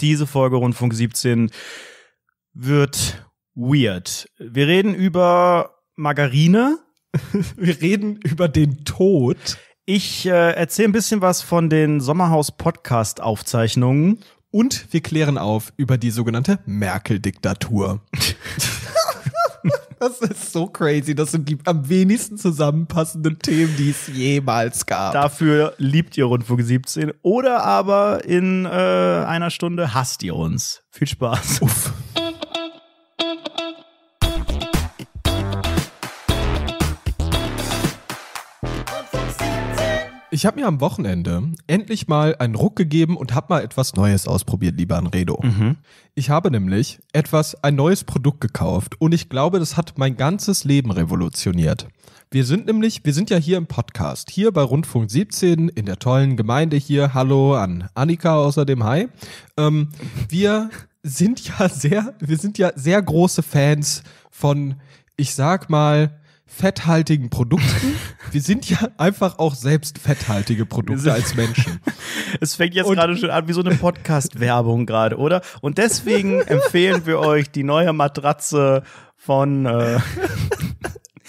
Diese Folge Rundfunk 17 wird weird. Wir reden über Margarine. Wir reden über den Tod. Ich äh, erzähle ein bisschen was von den Sommerhaus-Podcast-Aufzeichnungen. Und wir klären auf über die sogenannte Merkel-Diktatur. Das ist so crazy. Das sind die am wenigsten zusammenpassenden Themen, die es jemals gab. Dafür liebt ihr Rundfunk 17 oder aber in äh, einer Stunde hasst ihr uns. Viel Spaß. Uff. Ich habe mir am Wochenende endlich mal einen Ruck gegeben und habe mal etwas Neues ausprobiert, lieber Anredo. Mhm. Ich habe nämlich etwas, ein neues Produkt gekauft und ich glaube, das hat mein ganzes Leben revolutioniert. Wir sind nämlich, wir sind ja hier im Podcast, hier bei Rundfunk 17 in der tollen Gemeinde hier. Hallo an Annika außerdem, hi. Ähm, wir sind ja sehr, wir sind ja sehr große Fans von, ich sag mal, fetthaltigen Produkten. Wir sind ja einfach auch selbst fetthaltige Produkte als Menschen. Es fängt jetzt gerade schon an wie so eine Podcast-Werbung gerade, oder? Und deswegen empfehlen wir euch die neue Matratze von äh,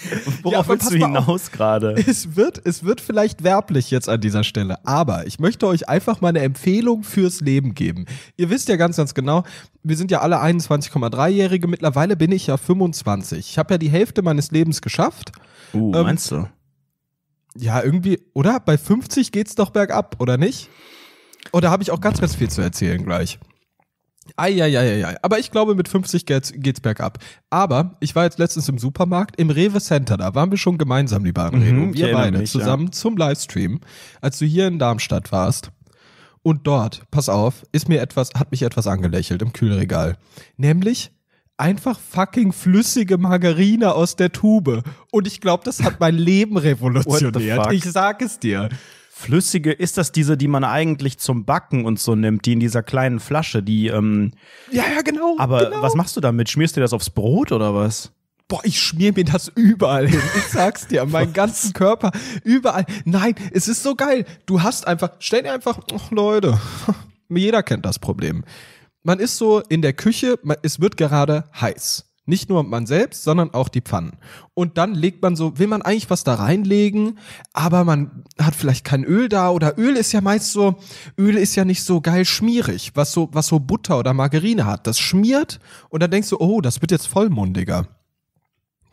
Worauf ja, willst du hinaus gerade? Es wird, es wird vielleicht werblich jetzt an dieser Stelle, aber ich möchte euch einfach mal eine Empfehlung fürs Leben geben. Ihr wisst ja ganz, ganz genau, wir sind ja alle 21,3-Jährige. Mittlerweile bin ich ja 25. Ich habe ja die Hälfte meines Lebens geschafft. Uh, ähm, meinst du? Ja, irgendwie, oder? Bei 50 geht's doch bergab, oder nicht? Oder habe ich auch ganz, ganz viel zu erzählen gleich? Eieieiei. Aber ich glaube, mit 50 geht's, geht's bergab. Aber ich war jetzt letztens im Supermarkt, im Rewe Center, da waren wir schon gemeinsam, die beiden mhm, wir beide, mich, zusammen ja. zum Livestream, als du hier in Darmstadt warst. Und dort, pass auf, ist mir etwas, hat mich etwas angelächelt im Kühlregal. Nämlich einfach fucking flüssige Margarine aus der Tube. Und ich glaube, das hat mein Leben revolutioniert. Ich sag es dir flüssige, ist das diese, die man eigentlich zum Backen und so nimmt, die in dieser kleinen Flasche, die. Ähm, ja, ja, genau. Aber genau. was machst du damit? Schmierst du dir das aufs Brot oder was? Boah, ich schmier mir das überall hin. Ich sag's dir, meinen ganzen Körper, überall. Nein, es ist so geil. Du hast einfach, stell dir einfach, oh Leute, jeder kennt das Problem. Man ist so in der Küche, man, es wird gerade heiß. Nicht nur man selbst, sondern auch die Pfannen. Und dann legt man so, will man eigentlich was da reinlegen, aber man hat vielleicht kein Öl da oder Öl ist ja meist so, Öl ist ja nicht so geil schmierig, was so, was so Butter oder Margarine hat. Das schmiert und dann denkst du, oh, das wird jetzt vollmundiger.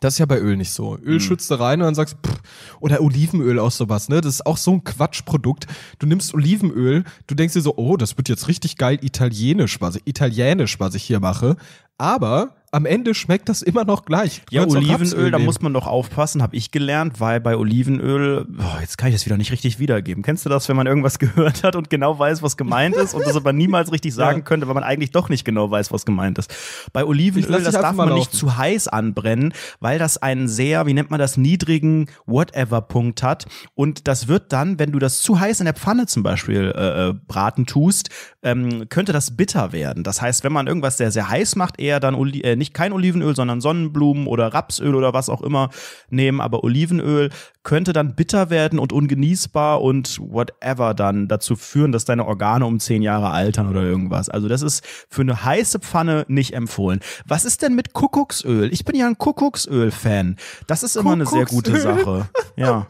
Das ist ja bei Öl nicht so. Öl mhm. schützt da rein und dann sagst pff, oder Olivenöl aus sowas, ne? Das ist auch so ein Quatschprodukt. Du nimmst Olivenöl, du denkst dir so, oh, das wird jetzt richtig geil italienisch, was ich, italienisch, was ich hier mache. Aber am Ende schmeckt das immer noch gleich. Du ja, Olivenöl, da muss man doch aufpassen, habe ich gelernt, weil bei Olivenöl, oh, jetzt kann ich das wieder nicht richtig wiedergeben. Kennst du das, wenn man irgendwas gehört hat und genau weiß, was gemeint ist und das aber niemals richtig sagen ja. könnte, weil man eigentlich doch nicht genau weiß, was gemeint ist. Bei Olivenöl, das darf man laufen. nicht zu heiß anbrennen, weil das einen sehr, wie nennt man das, niedrigen Whatever-Punkt hat und das wird dann, wenn du das zu heiß in der Pfanne zum Beispiel äh, äh braten tust, ähm, könnte das bitter werden. Das heißt, wenn man irgendwas sehr, sehr heiß macht, eher dann Oli äh, nicht nämlich kein Olivenöl, sondern Sonnenblumen oder Rapsöl oder was auch immer nehmen, aber Olivenöl könnte dann bitter werden und ungenießbar und whatever dann dazu führen, dass deine Organe um zehn Jahre altern oder irgendwas. Also das ist für eine heiße Pfanne nicht empfohlen. Was ist denn mit Kuckucksöl? Ich bin ja ein Kuckucksöl-Fan. Das ist immer eine sehr gute Sache. Ja.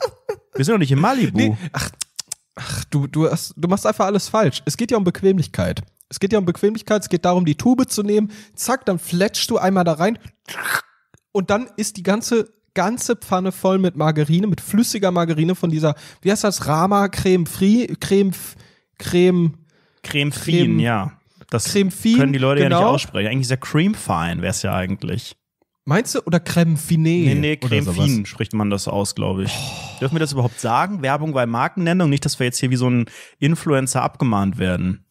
Wir sind doch nicht in Malibu. Nee. Ach, ach, du, du, hast, du machst einfach alles falsch. Es geht ja um Bequemlichkeit. Es geht ja um Bequemlichkeit, es geht darum, die Tube zu nehmen. Zack, dann fletschst du einmal da rein. Und dann ist die ganze ganze Pfanne voll mit Margarine, mit flüssiger Margarine von dieser, wie heißt das, Rama Creme Free, Creme Creme Creme Fin, ja. Das Creme Fin, können die Leute genau. ja nicht genau. aussprechen. Eigentlich ist ja Creme Fine wäre es ja eigentlich. Meinst du? Oder Creme Finet? Nee, nee, Creme Fin spricht man das aus, glaube ich. Oh. Dürfen wir das überhaupt sagen? Werbung bei Markennennung? Nicht, dass wir jetzt hier wie so ein Influencer abgemahnt werden.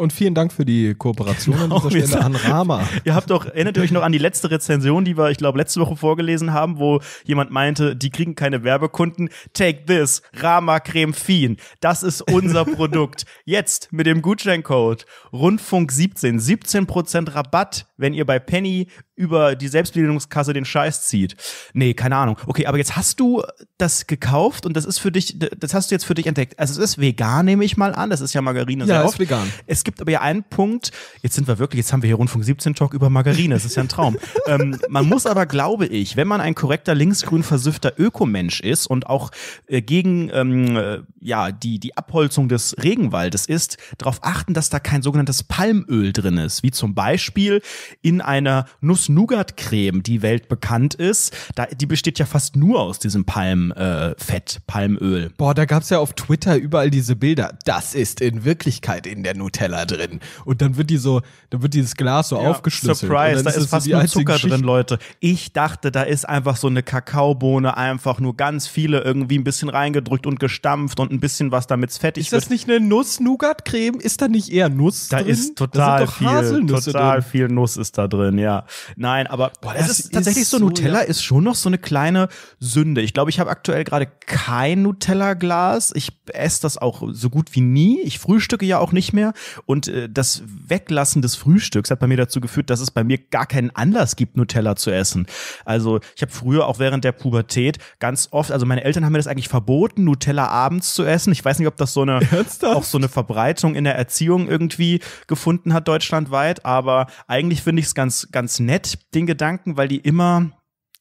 Und vielen Dank für die Kooperation an genau, dieser Stelle an Rama. Ihr habt doch, erinnert ihr euch noch an die letzte Rezension, die wir, ich glaube, letzte Woche vorgelesen haben, wo jemand meinte, die kriegen keine Werbekunden. Take this, Rama Creme Fien. Das ist unser Produkt. Jetzt mit dem Gutscheincode Rundfunk 17, 17% Rabatt, wenn ihr bei Penny über die Selbstbedienungskasse den Scheiß zieht. Nee, keine Ahnung. Okay, aber jetzt hast du das gekauft und das ist für dich, das hast du jetzt für dich entdeckt. Also es ist vegan, nehme ich mal an. Das ist ja Margarine. Ja, sehr oft. ist vegan. Es gibt aber ja einen Punkt, jetzt sind wir wirklich, jetzt haben wir hier Rundfunk 17 Talk über Margarine. Das ist ja ein Traum. ähm, man muss aber, glaube ich, wenn man ein korrekter linksgrün versüffter Ökomensch ist und auch äh, gegen ähm, äh, ja, die, die Abholzung des Regenwaldes ist, darauf achten, dass da kein sogenanntes Palmöl drin ist, wie zum Beispiel in einer Nuss Nougat-Creme, die weltbekannt ist, da, die besteht ja fast nur aus diesem Palmfett, äh, Palmöl. Boah, da gab es ja auf Twitter überall diese Bilder. Das ist in Wirklichkeit in der Nutella drin. Und dann wird die so, dann wird dieses Glas so ja, aufgeschlüsselt. Surprise, da ist, fast nur Zucker Geschichte. drin, Leute. Ich dachte, da ist einfach so eine Kakaobohne, einfach nur ganz viele irgendwie ein bisschen reingedrückt und gestampft und ein bisschen was damit fettig ist. Ist das nicht eine Nuss-Nougat-Creme? Ist da nicht eher Nuss da drin? Da ist total da viel, total drin. viel Nuss ist da drin, ja. Nein, aber Boah, es ist, ist tatsächlich so, Nutella ja. ist schon noch so eine kleine Sünde. Ich glaube, ich habe aktuell gerade kein Nutella-Glas. Ich esse das auch so gut wie nie. Ich frühstücke ja auch nicht mehr. Und äh, das Weglassen des Frühstücks hat bei mir dazu geführt, dass es bei mir gar keinen Anlass gibt, Nutella zu essen. Also ich habe früher auch während der Pubertät ganz oft, also meine Eltern haben mir das eigentlich verboten, Nutella abends zu essen. Ich weiß nicht, ob das so eine Ernsthaft? auch so eine Verbreitung in der Erziehung irgendwie gefunden hat deutschlandweit, aber eigentlich finde ich es ganz ganz nett, den Gedanken, weil die immer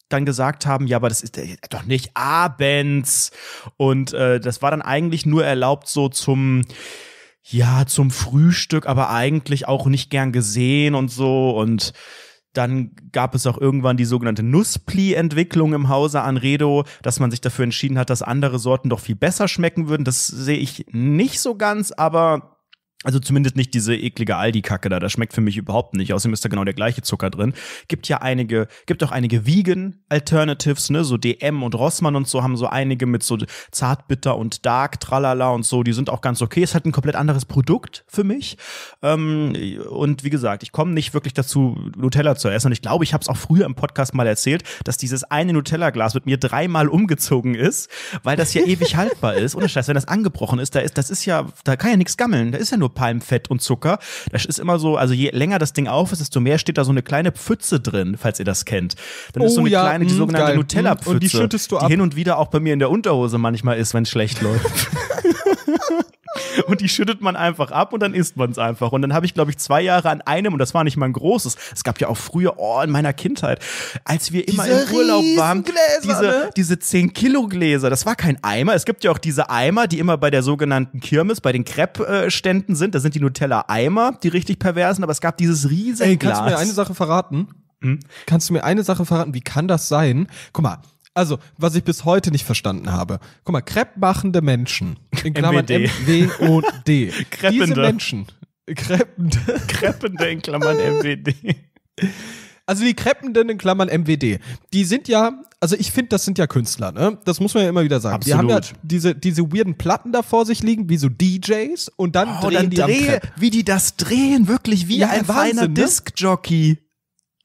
dann gesagt haben, ja, aber das ist doch nicht abends. Und äh, das war dann eigentlich nur erlaubt so zum ja, zum Frühstück, aber eigentlich auch nicht gern gesehen und so. Und dann gab es auch irgendwann die sogenannte Nusspli-Entwicklung im Hause an Redo, dass man sich dafür entschieden hat, dass andere Sorten doch viel besser schmecken würden. Das sehe ich nicht so ganz, aber also zumindest nicht diese eklige Aldi-Kacke da. Das schmeckt für mich überhaupt nicht. Außerdem ist da genau der gleiche Zucker drin. Gibt ja einige, gibt auch einige Vegan-Alternatives, ne? So DM und Rossmann und so haben so einige mit so Zartbitter und Dark, Tralala und so. Die sind auch ganz okay. Ist halt ein komplett anderes Produkt für mich. Ähm, und wie gesagt, ich komme nicht wirklich dazu, Nutella zu essen. Und ich glaube, ich habe es auch früher im Podcast mal erzählt, dass dieses eine Nutella-Glas mit mir dreimal umgezogen ist, weil das ja ewig haltbar ist. Ohne Scheiß, wenn das angebrochen ist, da ist, das ist ja, da kann ja nichts gammeln. Da ist ja nur nur Palmfett und Zucker. Das ist immer so, also je länger das Ding auf ist, desto mehr steht da so eine kleine Pfütze drin, falls ihr das kennt. Dann oh, ist so oh eine ja, kleine, die mm, sogenannte Nutella-Pfütze, die, die hin und wieder auch bei mir in der Unterhose manchmal ist, wenn es schlecht läuft. und die schüttet man einfach ab und dann isst man es einfach. Und dann habe ich, glaube ich, zwei Jahre an einem, und das war nicht mal ein großes, es gab ja auch früher, oh, in meiner Kindheit, als wir immer diese im Urlaub waren, Gläser, diese, ne? diese 10-Kilo-Gläser, das war kein Eimer. Es gibt ja auch diese Eimer, die immer bei der sogenannten Kirmes, bei den Crepe-Ständen sind. Da sind die Nutella-Eimer, die richtig perversen, aber es gab dieses riesen Ey, kannst Glas. kannst du mir eine Sache verraten? Hm? Kannst du mir eine Sache verraten? Wie kann das sein? Guck mal, also, was ich bis heute nicht verstanden habe. Guck mal, kreppmachende Menschen. In Klammern MWOD. Kreppende. Diese Menschen. Kreppende. Kreppende in Klammern MWD. Also die Kreppenden in Klammern MWD. Die sind ja, also ich finde, das sind ja Künstler, ne? Das muss man ja immer wieder sagen. Absolut. Die haben ja diese, diese weirden Platten da vor sich liegen, wie so DJs und dann oh, drehen dann die dreh, Wie die das drehen, wirklich wie ja, ein feiner ne? Disc-Jockey.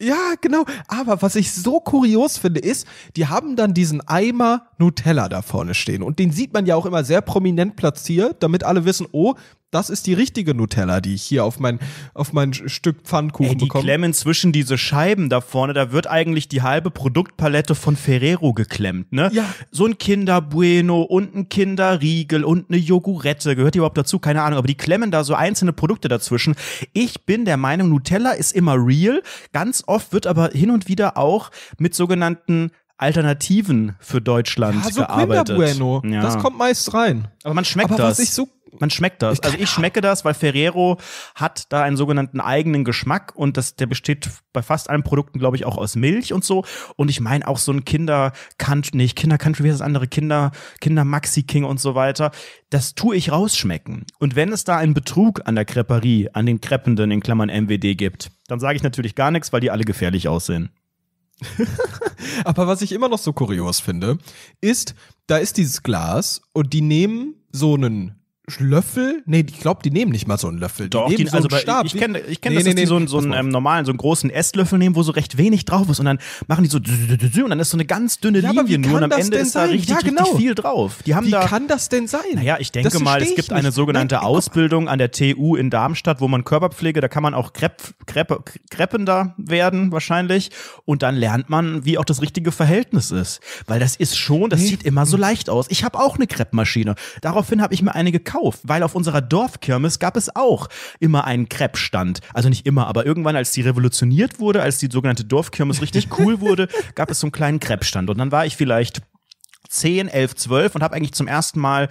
Ja, genau. Aber was ich so kurios finde, ist, die haben dann diesen Eimer Nutella da vorne stehen. Und den sieht man ja auch immer sehr prominent platziert, damit alle wissen, oh, das ist die richtige Nutella, die ich hier auf mein, auf mein Stück Pfannkuchen Ey, die bekomme. Die klemmen zwischen diese Scheiben da vorne, da wird eigentlich die halbe Produktpalette von Ferrero geklemmt, ne? Ja. So ein Kinderbueno und ein Kinderriegel und eine Jogurette, gehört die überhaupt dazu? Keine Ahnung, aber die klemmen da so einzelne Produkte dazwischen. Ich bin der Meinung, Nutella ist immer real. Ganz oft wird aber hin und wieder auch mit sogenannten Alternativen für Deutschland ja, so gearbeitet. Kinder bueno. Ja. Das kommt meist rein. Aber man schmeckt aber das. Was ich so man schmeckt das. Also ich schmecke das, weil Ferrero hat da einen sogenannten eigenen Geschmack und das, der besteht bei fast allen Produkten, glaube ich, auch aus Milch und so. Und ich meine auch so ein Kinder Country, nicht Kinder Country, wie heißt das andere? Kinder, Kinder Maxi King und so weiter. Das tue ich rausschmecken. Und wenn es da einen Betrug an der Creperie, an den Kreppenden in Klammern MWD gibt, dann sage ich natürlich gar nichts, weil die alle gefährlich aussehen. Aber was ich immer noch so kurios finde, ist, da ist dieses Glas und die nehmen so einen Löffel? Nee, ich glaube, die nehmen nicht mal so einen Löffel. Die Doch, die, so einen also Stab. ich kenne ich kenn nee, das, nee, nee, die so einen, so einen ähm, normalen, so einen großen Esslöffel nehmen, wo so recht wenig drauf ist und dann machen die so und dann ist so eine ganz dünne ja, Linie nur und am Ende ist da richtig, ja, genau. richtig viel drauf. Die haben wie da, kann das denn sein? Naja, ich denke mal, es gibt eine sogenannte Nein, Ausbildung an der TU in Darmstadt, wo man Körperpflege, da kann man auch Krepp, Krepp, kreppender werden wahrscheinlich und dann lernt man, wie auch das richtige Verhältnis ist. Weil das ist schon, das sieht immer so leicht aus. Ich habe auch eine Kreppmaschine. Daraufhin habe ich mir einige gekauft Kauf, weil auf unserer Dorfkirmes gab es auch immer einen Kreppstand. Also nicht immer, aber irgendwann, als die revolutioniert wurde, als die sogenannte Dorfkirmes richtig cool wurde, gab es so einen kleinen Kreppstand. Und dann war ich vielleicht 10, 11, 12 und habe eigentlich zum ersten Mal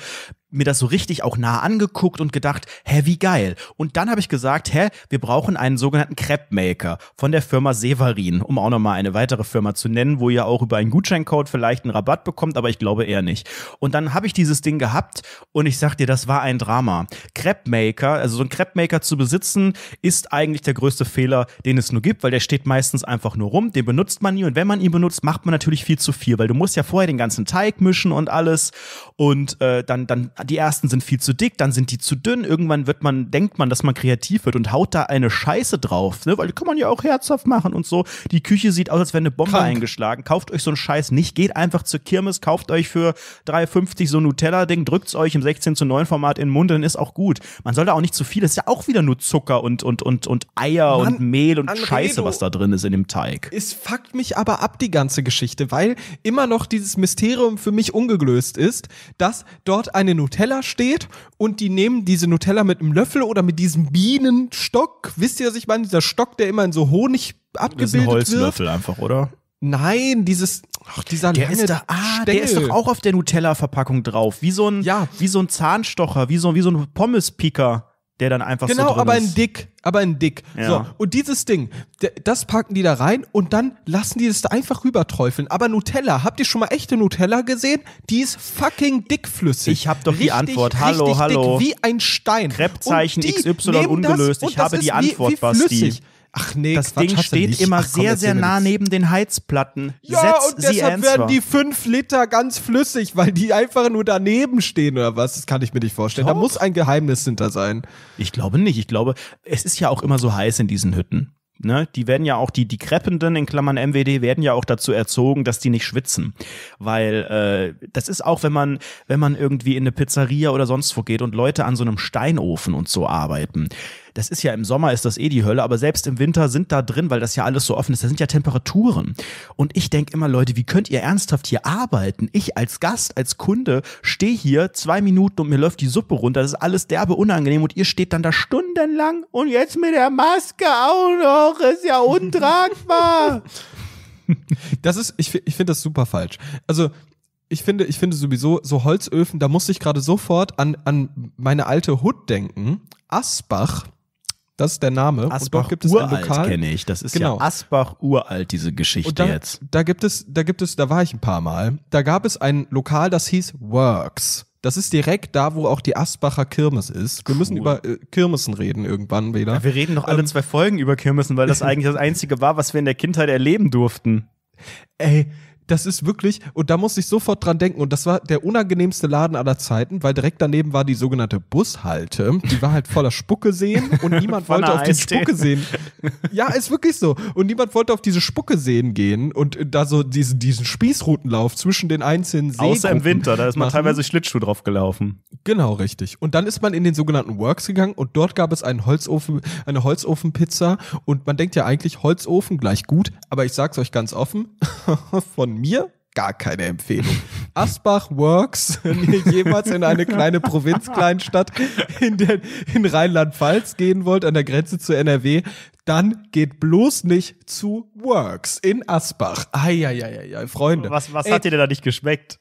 mir das so richtig auch nah angeguckt und gedacht, hä, wie geil. Und dann habe ich gesagt, hä, wir brauchen einen sogenannten Crepe-Maker von der Firma Severin, um auch nochmal eine weitere Firma zu nennen, wo ihr auch über einen Gutscheincode vielleicht einen Rabatt bekommt, aber ich glaube eher nicht. Und dann habe ich dieses Ding gehabt und ich sag dir, das war ein Drama. Crepe-Maker, also so ein Crepe-Maker zu besitzen, ist eigentlich der größte Fehler, den es nur gibt, weil der steht meistens einfach nur rum, den benutzt man nie und wenn man ihn benutzt, macht man natürlich viel zu viel, weil du musst ja vorher den ganzen Teig mischen und alles und äh, dann, dann die ersten sind viel zu dick, dann sind die zu dünn. Irgendwann wird man, denkt man, dass man kreativ wird und haut da eine Scheiße drauf, ne? Weil kann man ja auch herzhaft machen und so. Die Küche sieht aus, als wäre eine Bombe Krank. eingeschlagen. Kauft euch so einen Scheiß nicht. Geht einfach zur Kirmes, kauft euch für 3,50 so ein Nutella-Ding, drückt es euch im 16 zu 9 Format in den Mund, dann ist auch gut. Man soll da auch nicht zu viel, das ist ja auch wieder nur Zucker und, und, und, und Eier Mann, und Mehl und Andredo Scheiße, was da drin ist in dem Teig. Es fuckt mich aber ab, die ganze Geschichte, weil immer noch dieses Mysterium für mich ungeglöst ist, dass dort eine Nutella Nutella steht und die nehmen diese Nutella mit einem Löffel oder mit diesem Bienenstock. Wisst ihr, was ich meine? Dieser Stock, der immer in so Honig abgebildet das ist ein Holzlöffel wird. einfach, oder? Nein, dieses ach, dieser der lange ist da, ah, Stängel. der ist doch auch auf der Nutella Verpackung drauf, wie so ein ja. wie so ein Zahnstocher, wie so wie so ein Pommespicker der dann einfach genau, so Genau, aber ein Dick, aber ein Dick. Ja. So, und dieses Ding, das packen die da rein und dann lassen die es da einfach rüberträufeln. Aber Nutella, habt ihr schon mal echte Nutella gesehen? Die ist fucking dickflüssig. Ich hab doch richtig, die Antwort. Hallo, hallo. Dick, wie ein Stein. Krebzeichen XY ungelöst. Das, ich habe die Antwort, wie, wie Basti. Ach nee, das Quatsch, Ding steht immer Ach, komm, sehr, sehr nah neben den Heizplatten. Ja, Setz und deshalb answer. werden die fünf Liter ganz flüssig, weil die einfach nur daneben stehen oder was? Das kann ich mir nicht vorstellen. Doch. Da muss ein Geheimnis hinter sein. Ich glaube nicht. Ich glaube, es ist ja auch immer so heiß in diesen Hütten. Ne, die werden ja auch, die, die Kreppenden in Klammern MWD werden ja auch dazu erzogen, dass die nicht schwitzen. Weil äh, das ist auch, wenn man, wenn man irgendwie in eine Pizzeria oder sonst wo geht und Leute an so einem Steinofen und so arbeiten, das ist ja im Sommer ist das eh die Hölle, aber selbst im Winter sind da drin, weil das ja alles so offen ist, da sind ja Temperaturen. Und ich denke immer, Leute, wie könnt ihr ernsthaft hier arbeiten? Ich als Gast, als Kunde stehe hier zwei Minuten und mir läuft die Suppe runter, das ist alles derbe unangenehm und ihr steht dann da stundenlang und jetzt mit der Maske auch noch, ist ja untragbar. Das ist, ich, ich finde das super falsch. Also, ich finde, ich finde sowieso so Holzöfen, da musste ich gerade sofort an, an meine alte Hut denken. Asbach das ist der Name. Asbach und dort gibt es uralt ein Lokal. kenne ich. Das ist genau. ja Asbach uralt, diese Geschichte da, jetzt. Da gibt es, da gibt es, da war ich ein paar Mal. Da gab es ein Lokal, das hieß Works. Das ist direkt da, wo auch die Asbacher Kirmes ist. Wir cool. müssen über äh, Kirmesen reden irgendwann wieder. Ja, wir reden noch alle ähm, zwei Folgen über Kirmesen, weil das eigentlich das Einzige war, was wir in der Kindheit erleben durften. Ey, das ist wirklich, und da muss ich sofort dran denken, und das war der unangenehmste Laden aller Zeiten, weil direkt daneben war die sogenannte Bushalte, die war halt voller Spucke Spuckeseen und niemand wollte auf diese Spuckeseen. Ja, ist wirklich so. Und niemand wollte auf diese Spucke Spuckeseen gehen und da so diesen, diesen Spießrutenlauf zwischen den einzelnen Seen. Außer im Winter, da ist man machen. teilweise Schlittschuh drauf gelaufen. Genau, richtig. Und dann ist man in den sogenannten Works gegangen und dort gab es einen Holzofen, eine Holzofenpizza und man denkt ja eigentlich Holzofen gleich gut, aber ich sag's euch ganz offen, von mir gar keine Empfehlung. Asbach Works, wenn ihr jemals in eine kleine Provinzkleinstadt in, in Rheinland-Pfalz gehen wollt, an der Grenze zu NRW, dann geht bloß nicht zu Works in Asbach. Eieieiei, Freunde. Was, was Ey, hat dir denn da nicht geschmeckt?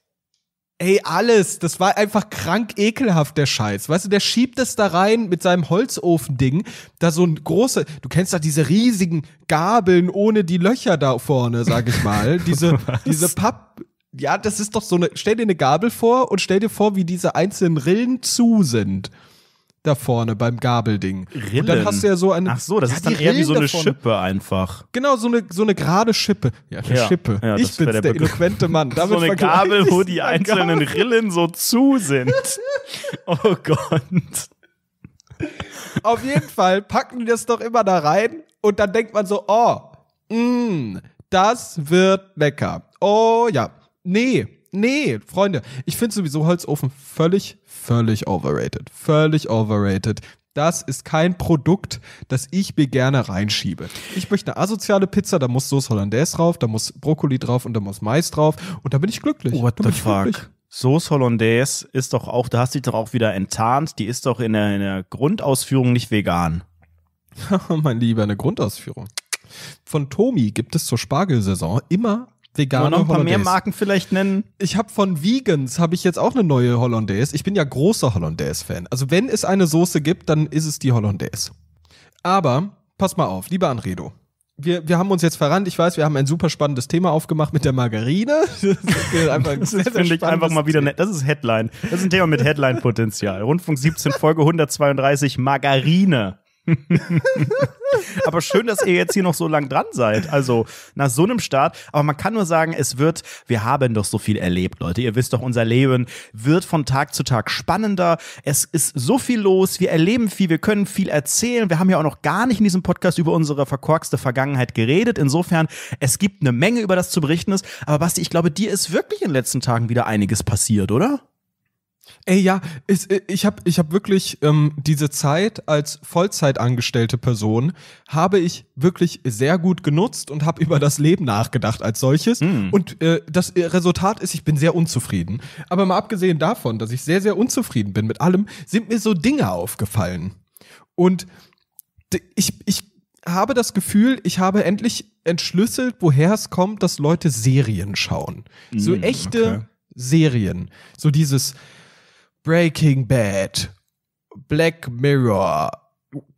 Ey, alles. Das war einfach krank ekelhaft, der Scheiß. Weißt du, der schiebt es da rein mit seinem Holzofending. Da so ein große, du kennst doch diese riesigen Gabeln ohne die Löcher da vorne, sag ich mal. diese, Was? diese Papp, ja, das ist doch so eine, stell dir eine Gabel vor und stell dir vor, wie diese einzelnen Rillen zu sind da vorne beim Gabelding. Rillen. Und dann hast du ja so eine. Ach so, das ja, ist dann eher Rillen wie so eine Schippe einfach. Genau, so eine, so eine gerade Schippe. Ja, eine ja. Schippe. Ja, ich bin der, der eloquente Mann. Damit so eine Gabel, wo die einzelnen Gabel. Rillen so zu sind. oh Gott. Auf jeden Fall packen die das doch immer da rein und dann denkt man so, oh, mh, mm, das wird lecker. Oh ja. Nee, Nee, Freunde, ich finde sowieso Holzofen völlig, völlig overrated. Völlig overrated. Das ist kein Produkt, das ich mir gerne reinschiebe. Ich möchte eine asoziale Pizza, da muss Soße Hollandaise drauf, da muss Brokkoli drauf und da muss Mais drauf und da bin ich glücklich. What da the fuck? Glücklich. Soße Hollandaise ist doch auch, da hast du dich doch auch wieder enttarnt, die ist doch in der, in der Grundausführung nicht vegan. mein Lieber, eine Grundausführung. Von Tomi gibt es zur Spargelsaison immer Vegane Wollen noch ein paar Hollandaise. mehr Marken vielleicht nennen? Ich habe von Vegans habe ich jetzt auch eine neue Hollandaise. Ich bin ja großer Hollandaise-Fan. Also wenn es eine Soße gibt, dann ist es die Hollandaise. Aber pass mal auf, lieber Anredo. Wir, wir haben uns jetzt verrannt. Ich weiß, wir haben ein super spannendes Thema aufgemacht mit der Margarine. Das, das finde ich einfach mal wieder nett. Das ist Headline. Das ist ein Thema mit Headline-Potenzial. Rundfunk 17, Folge 132, Margarine. aber schön, dass ihr jetzt hier noch so lang dran seid. Also nach so einem Start. Aber man kann nur sagen, es wird, wir haben doch so viel erlebt, Leute. Ihr wisst doch, unser Leben wird von Tag zu Tag spannender. Es ist so viel los. Wir erleben viel. Wir können viel erzählen. Wir haben ja auch noch gar nicht in diesem Podcast über unsere verkorkste Vergangenheit geredet. Insofern, es gibt eine Menge, über das zu berichten ist. Aber Basti, ich glaube, dir ist wirklich in den letzten Tagen wieder einiges passiert, oder? Ey, ja, ist, äh, ich habe ich hab wirklich ähm, diese Zeit als Vollzeitangestellte Person, habe ich wirklich sehr gut genutzt und habe über das Leben nachgedacht als solches. Mm. Und äh, das äh, Resultat ist, ich bin sehr unzufrieden. Aber mal abgesehen davon, dass ich sehr, sehr unzufrieden bin mit allem, sind mir so Dinge aufgefallen. Und ich, ich habe das Gefühl, ich habe endlich entschlüsselt, woher es kommt, dass Leute Serien schauen. Mm, so hm, echte okay. Serien. So dieses Breaking Bad, Black Mirror,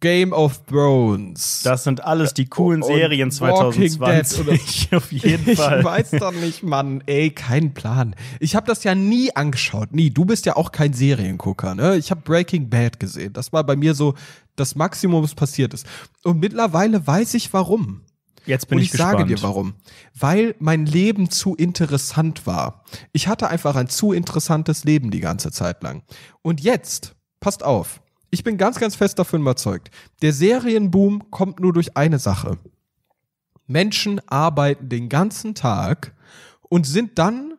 Game of Thrones. Das sind alles die coolen und Serien 2020. Auf jeden Fall. Ich weiß doch nicht, Mann. Ey, kein Plan. Ich habe das ja nie angeschaut. Nie. Du bist ja auch kein Seriengucker, ne? Ich habe Breaking Bad gesehen. Das war bei mir so das Maximum, was passiert ist. Und mittlerweile weiß ich warum. Jetzt bin und ich, ich gespannt. sage dir warum. Weil mein Leben zu interessant war. Ich hatte einfach ein zu interessantes Leben die ganze Zeit lang. Und jetzt, passt auf, ich bin ganz, ganz fest davon überzeugt, der Serienboom kommt nur durch eine Sache. Menschen arbeiten den ganzen Tag und sind dann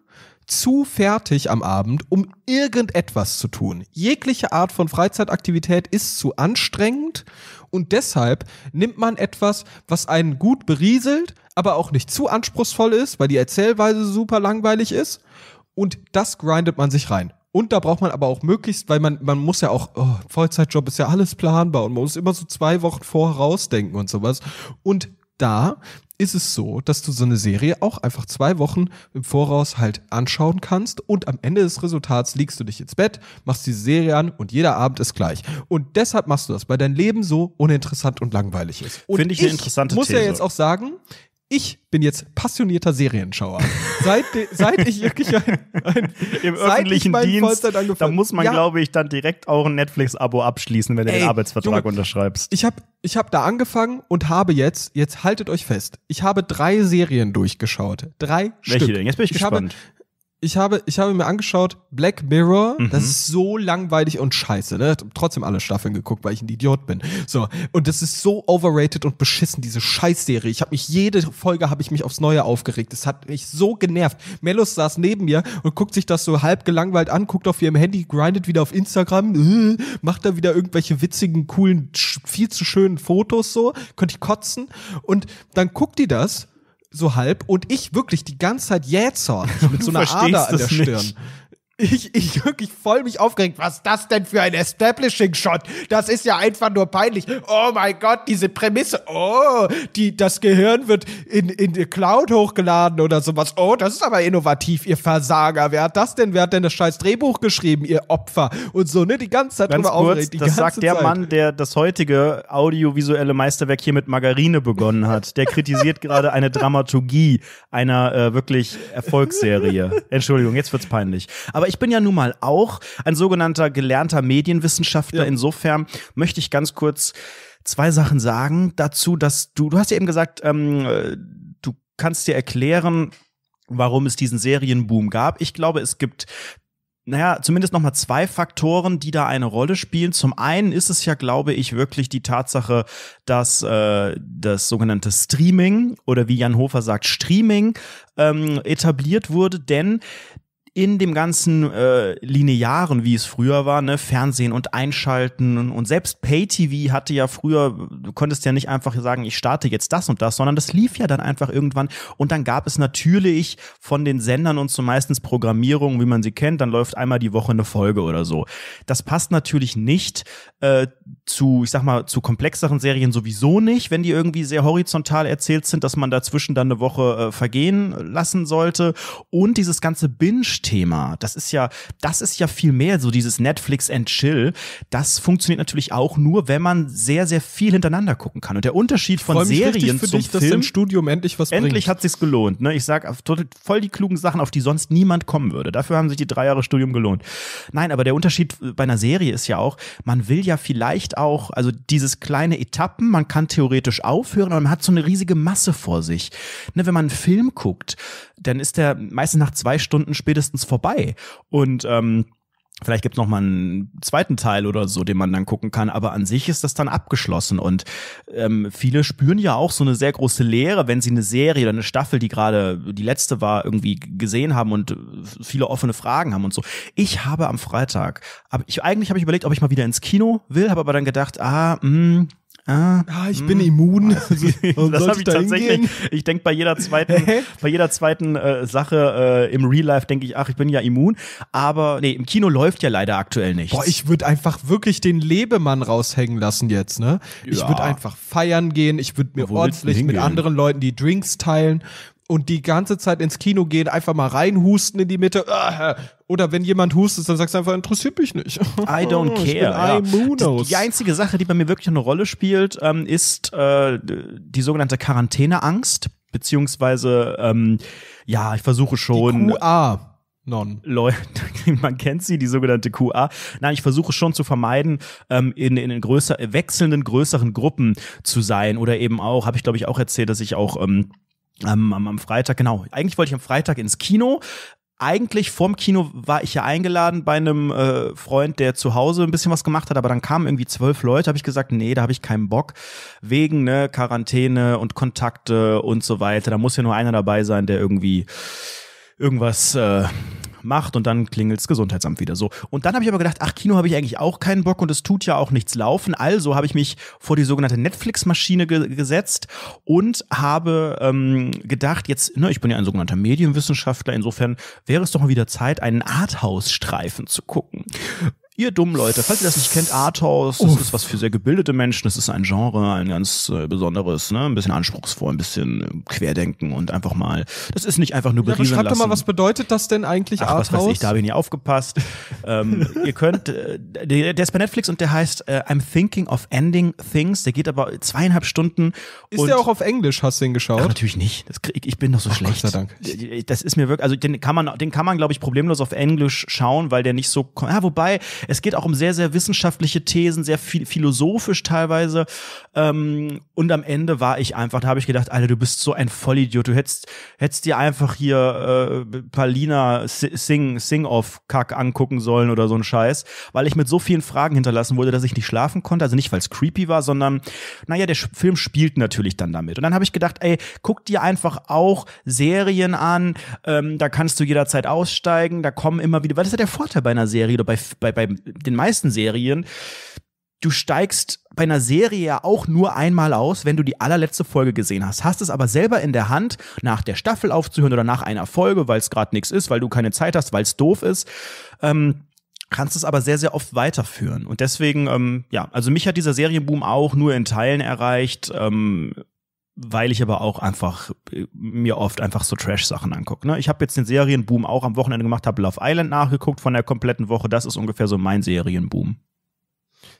zu fertig am Abend, um irgendetwas zu tun. Jegliche Art von Freizeitaktivität ist zu anstrengend und deshalb nimmt man etwas, was einen gut berieselt, aber auch nicht zu anspruchsvoll ist, weil die Erzählweise super langweilig ist und das grindet man sich rein. Und da braucht man aber auch möglichst, weil man, man muss ja auch, oh, Vollzeitjob ist ja alles planbar und man muss immer so zwei Wochen vorher rausdenken und sowas. Und da ist es so, dass du so eine Serie auch einfach zwei Wochen im Voraus halt anschauen kannst und am Ende des Resultats liegst du dich ins Bett, machst diese Serie an und jeder Abend ist gleich. Und deshalb machst du das, weil dein Leben so uninteressant und langweilig ist. Finde ich, ich eine interessante These. Ich muss ja jetzt auch sagen, ich bin jetzt passionierter Serienschauer. Seit, seit ich wirklich ein, ein im öffentlichen Dienst, da muss man, ja. glaube ich, dann direkt auch ein Netflix-Abo abschließen, wenn Ey, du den Arbeitsvertrag Junge, unterschreibst. Ich habe ich hab da angefangen und habe jetzt, jetzt haltet euch fest, ich habe drei Serien durchgeschaut. Drei Welche Stück. denn? Jetzt bin ich, ich gespannt. Habe, ich habe, ich habe mir angeschaut, Black Mirror, mhm. das ist so langweilig und scheiße, ne? Trotzdem alle Staffeln geguckt, weil ich ein Idiot bin. So. Und das ist so overrated und beschissen, diese Scheißserie. Ich habe mich, jede Folge habe ich mich aufs Neue aufgeregt. Das hat mich so genervt. Melos saß neben mir und guckt sich das so halb gelangweilt an, guckt auf ihrem Handy, grindet wieder auf Instagram, äh, macht da wieder irgendwelche witzigen, coolen, viel zu schönen Fotos so, könnte ich kotzen. Und dann guckt die das so halb und ich wirklich die ganze Zeit jähzornig mit so einer Ader an der Stirn. Nicht. Ich, ich wirklich voll mich aufgeregt. Was ist das denn für ein Establishing-Shot? Das ist ja einfach nur peinlich. Oh mein Gott, diese Prämisse. Oh, die, das Gehirn wird in, in die Cloud hochgeladen oder sowas. Oh, das ist aber innovativ, ihr Versager. Wer hat das denn? Wer hat denn das scheiß Drehbuch geschrieben, ihr Opfer? Und so, ne, die ganze Zeit drüber aufgeregt. Die das sagt der Zeit. Mann, der das heutige audiovisuelle Meisterwerk hier mit Margarine begonnen hat. Der kritisiert gerade eine Dramaturgie einer äh, wirklich Erfolgsserie. Entschuldigung, jetzt wird's peinlich. Aber aber ich bin ja nun mal auch ein sogenannter gelernter Medienwissenschaftler. Ja. Insofern möchte ich ganz kurz zwei Sachen sagen dazu, dass du, du hast ja eben gesagt, ähm, äh, du kannst dir erklären, warum es diesen Serienboom gab. Ich glaube, es gibt naja, zumindest nochmal zwei Faktoren, die da eine Rolle spielen. Zum einen ist es ja, glaube ich, wirklich die Tatsache, dass äh, das sogenannte Streaming oder wie Jan Hofer sagt, Streaming ähm, etabliert wurde, denn in dem ganzen äh, Linearen, wie es früher war, ne, Fernsehen und Einschalten und selbst Pay-TV hatte ja früher, du konntest ja nicht einfach sagen, ich starte jetzt das und das, sondern das lief ja dann einfach irgendwann und dann gab es natürlich von den Sendern und so meistens Programmierungen, wie man sie kennt, dann läuft einmal die Woche eine Folge oder so. Das passt natürlich nicht äh, zu, ich sag mal, zu komplexeren Serien sowieso nicht, wenn die irgendwie sehr horizontal erzählt sind, dass man dazwischen dann eine Woche äh, vergehen lassen sollte und dieses ganze Binge Couch-Thema. Das ist ja, das ist ja viel mehr so dieses Netflix and Chill. Das funktioniert natürlich auch nur, wenn man sehr, sehr viel hintereinander gucken kann. Und der Unterschied von Serien für zum dich, Film, dass dein Studium endlich was endlich bringt. hat sich's gelohnt. Ne? Ich sag voll die klugen Sachen, auf die sonst niemand kommen würde. Dafür haben sich die drei Jahre Studium gelohnt. Nein, aber der Unterschied äh, bei einer Serie ist ja auch, man will ja vielleicht auch, also dieses kleine Etappen, man kann theoretisch aufhören, aber man hat so eine riesige Masse vor sich. Ne, wenn man einen Film guckt, dann ist der meistens nach zwei Stunden spätestens meistens vorbei. Und ähm, Vielleicht gibt es nochmal einen zweiten Teil oder so, den man dann gucken kann, aber an sich ist das dann abgeschlossen. Und ähm, viele spüren ja auch so eine sehr große Leere, wenn sie eine Serie oder eine Staffel, die gerade die letzte war, irgendwie gesehen haben und äh, viele offene Fragen haben und so. Ich habe am Freitag, aber ich, eigentlich habe ich überlegt, ob ich mal wieder ins Kino will, habe aber dann gedacht, ah, mh, mm, ah, ah ich mh, hm. bin immun. Also, das habe ich da tatsächlich. Hingehen? Ich denke bei jeder zweiten, bei jeder zweiten äh, Sache äh, im Real Life denke ich, ach, ich bin ja immun. Aber nee, im Kino läuft ja leider aktuell nichts. Boah, ich würde einfach wirklich den Lebemann raushängen lassen jetzt, ne? Ja. Ich würde einfach feiern gehen, ich würde mir ordentlich mit anderen Leuten die Drinks teilen, und die ganze Zeit ins Kino gehen, einfach mal reinhusten in die Mitte. Äh, oder wenn jemand hustet, dann sagst du einfach, interessiert mich nicht. I don't oh, care. Ja. Die, einzige Sache, die bei mir wirklich eine Rolle spielt, ähm, ist äh, die sogenannte Quarantäneangst. Beziehungsweise, ähm, ja, ich versuche schon. Die QA. Non. Leute, man kennt sie, die sogenannte QA. Nein, ich versuche schon zu vermeiden, ähm, in, in größer, wechselnden, größeren Gruppen zu sein. Oder eben auch, habe ich glaube ich auch erzählt, dass ich auch ähm, am, am Freitag, genau. Eigentlich wollte ich am Freitag ins Kino, eigentlich vorm Kino war ich ja eingeladen bei einem äh, Freund, der zu Hause ein bisschen was gemacht hat, aber dann kamen irgendwie zwölf Leute, habe ich gesagt, nee, da habe ich keinen Bock. Wegen ne, Quarantäne und Kontakte und so weiter. Da muss ja nur einer dabei sein, der irgendwie irgendwas äh, macht und dann klingelt's Gesundheitsamt wieder so. Und dann habe ich aber gedacht, ach, Kino habe ich eigentlich auch keinen Bock und es tut ja auch nichts laufen. Also habe ich mich vor die sogenannte Netflix-Maschine ge gesetzt und habe ähm, gedacht, jetzt, ne, ich bin ja ein sogenannter Medienwissenschaftler, insofern wäre es doch mal wieder Zeit, einen Arthouse-Streifen zu gucken. Ihr dummen Leute, falls ihr das nicht kennt, Arthouse, das Uff. ist was für sehr gebildete Menschen, das ist ein Genre, ein ganz äh, besonderes, ne, ein bisschen anspruchsvoll, ein bisschen äh, querdenken und einfach mal, das ist nicht einfach nur ja, berieseln lassen. doch mal, was bedeutet das denn eigentlich Ach, Arthouse? was weiß ich, da habe ich nie aufgepasst. ähm, ihr könnt, äh, der, der, ist bei Netflix und der heißt äh, I'm Thinking of Ending Things, der geht aber zweieinhalb Stunden. Ist der auch auf Englisch, hast du ihn geschaut? Ach, natürlich nicht, das, ich, ich bin doch so Ach, schlecht. Gott sei Dank. Äh, äh, das ist mir wirklich, also den kann man, den kann man glaube ich problemlos auf Englisch schauen, weil der nicht so, ja, wobei, es geht auch um sehr, sehr wissenschaftliche Thesen, sehr viel philosophisch teilweise. Ähm, und am Ende war ich einfach, da habe ich gedacht, Alter, du bist so ein Vollidiot. Du hättest, hättest dir einfach hier äh, Palina Sing, Sing-Off-Kack angucken sollen oder so ein Scheiß, weil ich mit so vielen Fragen hinterlassen wurde, dass ich nicht schlafen konnte. Also nicht, weil es creepy war, sondern, naja, der Film spielt natürlich dann damit. Und dann habe ich gedacht, ey, guck dir einfach auch Serien an, ähm, da kannst du jederzeit aussteigen, da kommen immer wieder, weil das ist ja der Vorteil bei einer Serie oder bei, bei, bei, den meisten Serien, du steigst bei einer Serie ja auch nur einmal aus, wenn du die allerletzte Folge gesehen hast. Hast es aber selber in der Hand, nach der Staffel aufzuhören oder nach einer Folge, weil es gerade nichts ist, weil du keine Zeit hast, weil es doof ist. Ähm, kannst es aber sehr, sehr oft weiterführen. Und deswegen, ähm, ja, also mich hat dieser Serienboom auch nur in Teilen erreicht. Ähm, weil ich aber auch einfach äh, mir oft einfach so Trash-Sachen angucke. Ne? Ich habe jetzt den Serienboom auch am Wochenende gemacht, habe Love Island nachgeguckt von der kompletten Woche. Das ist ungefähr so mein Serienboom.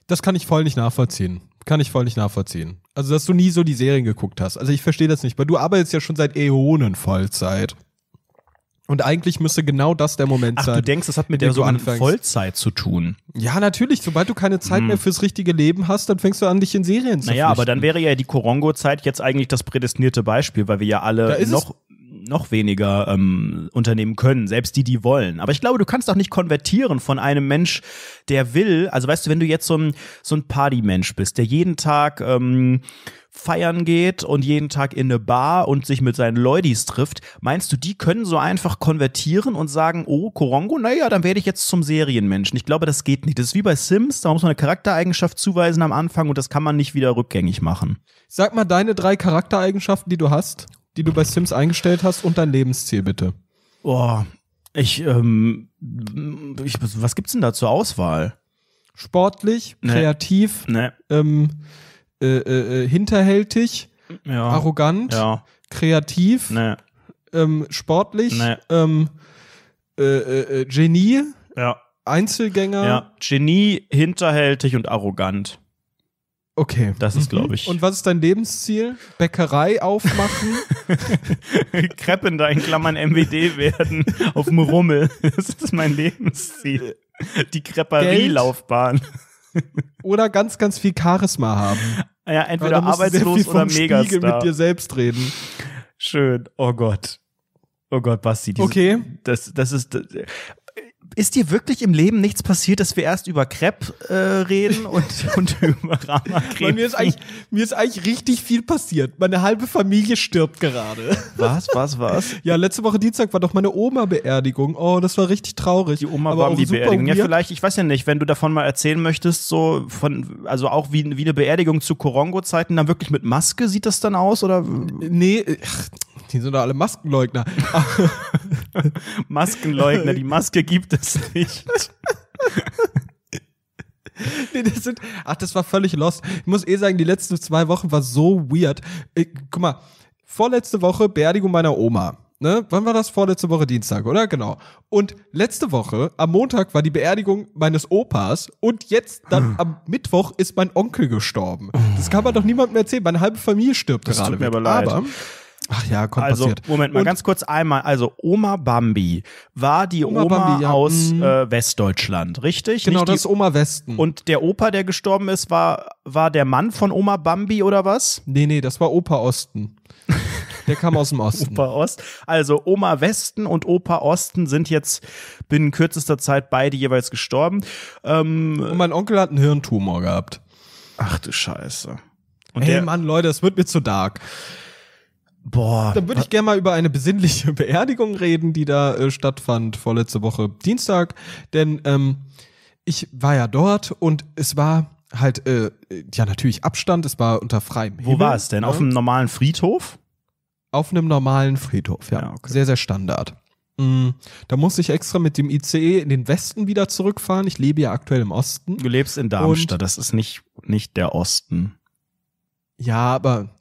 Das kann ich voll nicht nachvollziehen. Kann ich voll nicht nachvollziehen. Also, dass du nie so die Serien geguckt hast. Also, ich verstehe das nicht, weil du arbeitest ja schon seit Äonen Vollzeit. Und eigentlich müsste genau das der Moment Ach, sein. Du denkst, das hat mit der so an Vollzeit zu tun. Ja, natürlich. Sobald du keine Zeit hm. mehr fürs richtige Leben hast, dann fängst du an, dich in Serien zu Naja, flüchten. aber dann wäre ja die Korongo-Zeit jetzt eigentlich das prädestinierte Beispiel, weil wir ja alle noch noch weniger ähm, Unternehmen können, selbst die, die wollen. Aber ich glaube, du kannst auch nicht konvertieren von einem Mensch, der will. Also weißt du, wenn du jetzt so ein, so ein Partymensch bist, der jeden Tag ähm, feiern geht und jeden Tag in eine Bar und sich mit seinen Leudis trifft, meinst du, die können so einfach konvertieren und sagen, oh, Korongo, naja, dann werde ich jetzt zum Serienmenschen. Ich glaube, das geht nicht. Das ist wie bei Sims, da muss man eine Charaktereigenschaft zuweisen am Anfang und das kann man nicht wieder rückgängig machen. Sag mal deine drei Charaktereigenschaften, die du hast die du bei Sims eingestellt hast und dein Lebensziel bitte. Boah, ich, ähm, ich was gibt's denn da zur Auswahl? Sportlich, nee. kreativ, nee. Ähm, äh, äh, äh hinterhältig, ja. arrogant, ja. kreativ, nee. ähm, sportlich, ähm, äh, äh, äh, Genie, ja. Einzelgänger. Ja. Genie, hinterhältig und arrogant. Okay. Das ist, mhm. glaube ich. Und was ist dein Lebensziel? Bäckerei aufmachen? Kreppen da in Klammern MWD werden. Auf dem Rummel. Das ist mein Lebensziel. Die Krepperielaufbahn. Oder ganz, ganz viel Charisma haben. Ja, entweder arbeitslos oder mega. Spiegel mit dir selbst reden. Schön. Oh Gott. Oh Gott, Basti. Diese, okay. Das, das ist ist dir wirklich im Leben nichts passiert, dass wir erst über Crepe äh, reden und, und über Rama mir ist, eigentlich, mir ist eigentlich richtig viel passiert. Meine halbe Familie stirbt gerade. Was, was, was? Ja, letzte Woche Dienstag war doch meine Oma-Beerdigung. Oh, das war richtig traurig. Die Oma war die Beerdigung. Weird. Ja, vielleicht, ich weiß ja nicht, wenn du davon mal erzählen möchtest, so von, also auch wie, wie eine Beerdigung zu Korongo-Zeiten, dann wirklich mit Maske sieht das dann aus? Oder? Nee, ach, äh, die sind doch alle Maskenleugner. Maskenleugner, die Maske gibt es nicht. nee, das sind, ach, das war völlig lost. Ich muss eh sagen, die letzten zwei Wochen war so weird. Ich, guck mal, vorletzte Woche Beerdigung meiner Oma. Ne? Wann war das? Vorletzte Woche Dienstag, oder? Genau. Und letzte Woche, am Montag, war die Beerdigung meines Opas und jetzt dann hm. am Mittwoch ist mein Onkel gestorben. Das kann man doch niemandem erzählen. Meine halbe Familie stirbt das gerade. Tut mir aber leid. Aber Ach ja, kommt Also, passiert. Moment mal, Und ganz kurz einmal. Also, Oma Bambi war die Oma, Oma Bambi, ja. aus mhm. äh, Westdeutschland, richtig? Genau, Nicht das ist die- Oma Westen. Und der Opa, der gestorben ist, war, war der Mann von Oma Bambi oder was? nee, nee, das war Opa Osten. Der kam aus dem Osten. Opa Ost. Also Oma Westen und Opa Osten sind jetzt binnen kürzester Zeit beide jeweils gestorben. Ähm, Und mein Onkel hat einen Hirntumor gehabt. ach du Scheiße. Und Ey, der, Mann, Leute, es wird mir zu dark. Boah. Dann würde ich gerne mal über eine besinnliche Beerdigung reden, die da äh, stattfand vorletzte Woche Dienstag. Denn ähm, ich war ja dort und es war halt, äh, ja natürlich Abstand, es war unter freiem Himmel. Wo war es denn? Ja. Auf ne? einem normalen Friedhof? Auf einem normalen Friedhof, ja. ja okay. Sehr, sehr Standard. Mhm. Da musste ich extra mit dem ICE in den Westen wieder zurückfahren. Ich lebe ja aktuell im Osten. Du lebst in Darmstadt, das ist nicht, nicht der Osten. Ja, aber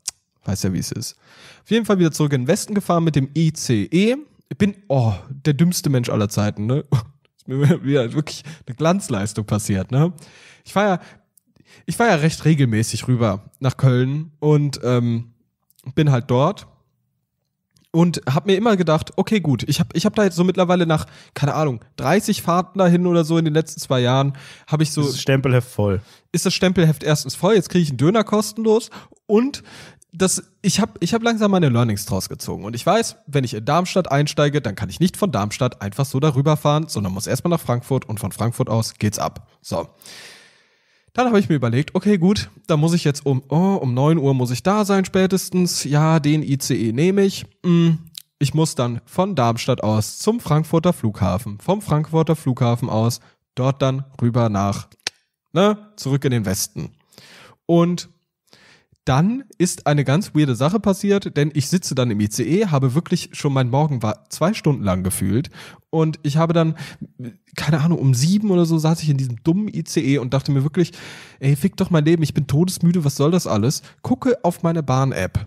Weiß ja, wie es ist. Auf jeden Fall wieder zurück in den Westen gefahren mit dem ICE. Ich bin, oh, der dümmste Mensch aller Zeiten, ne? Ist mir wieder wirklich eine Glanzleistung passiert, ne? Ich fahre ja, ich fahre ja recht regelmäßig rüber nach Köln und ähm, bin halt dort und habe mir immer gedacht, okay, gut, ich habe ich hab da jetzt so mittlerweile nach, keine Ahnung, 30 Fahrten dahin oder so in den letzten zwei Jahren, habe ich so. Ist das Stempelheft voll? Ist das Stempelheft erstens voll, jetzt kriege ich einen Döner kostenlos und das, ich habe ich hab langsam meine Learnings draus gezogen. Und ich weiß, wenn ich in Darmstadt einsteige, dann kann ich nicht von Darmstadt einfach so darüber fahren, sondern muss erstmal nach Frankfurt und von Frankfurt aus geht's ab. So. Dann habe ich mir überlegt, okay, gut, da muss ich jetzt um, oh, um 9 Uhr muss ich da sein spätestens. Ja, den ICE nehme ich. Hm, ich muss dann von Darmstadt aus zum Frankfurter Flughafen, vom Frankfurter Flughafen aus, dort dann rüber nach, ne, zurück in den Westen. Und dann ist eine ganz weirde Sache passiert, denn ich sitze dann im ICE, habe wirklich schon mein Morgen war zwei Stunden lang gefühlt und ich habe dann, keine Ahnung, um sieben oder so saß ich in diesem dummen ICE und dachte mir wirklich, ey, fick doch mein Leben, ich bin todesmüde, was soll das alles? Gucke auf meine Bahn-App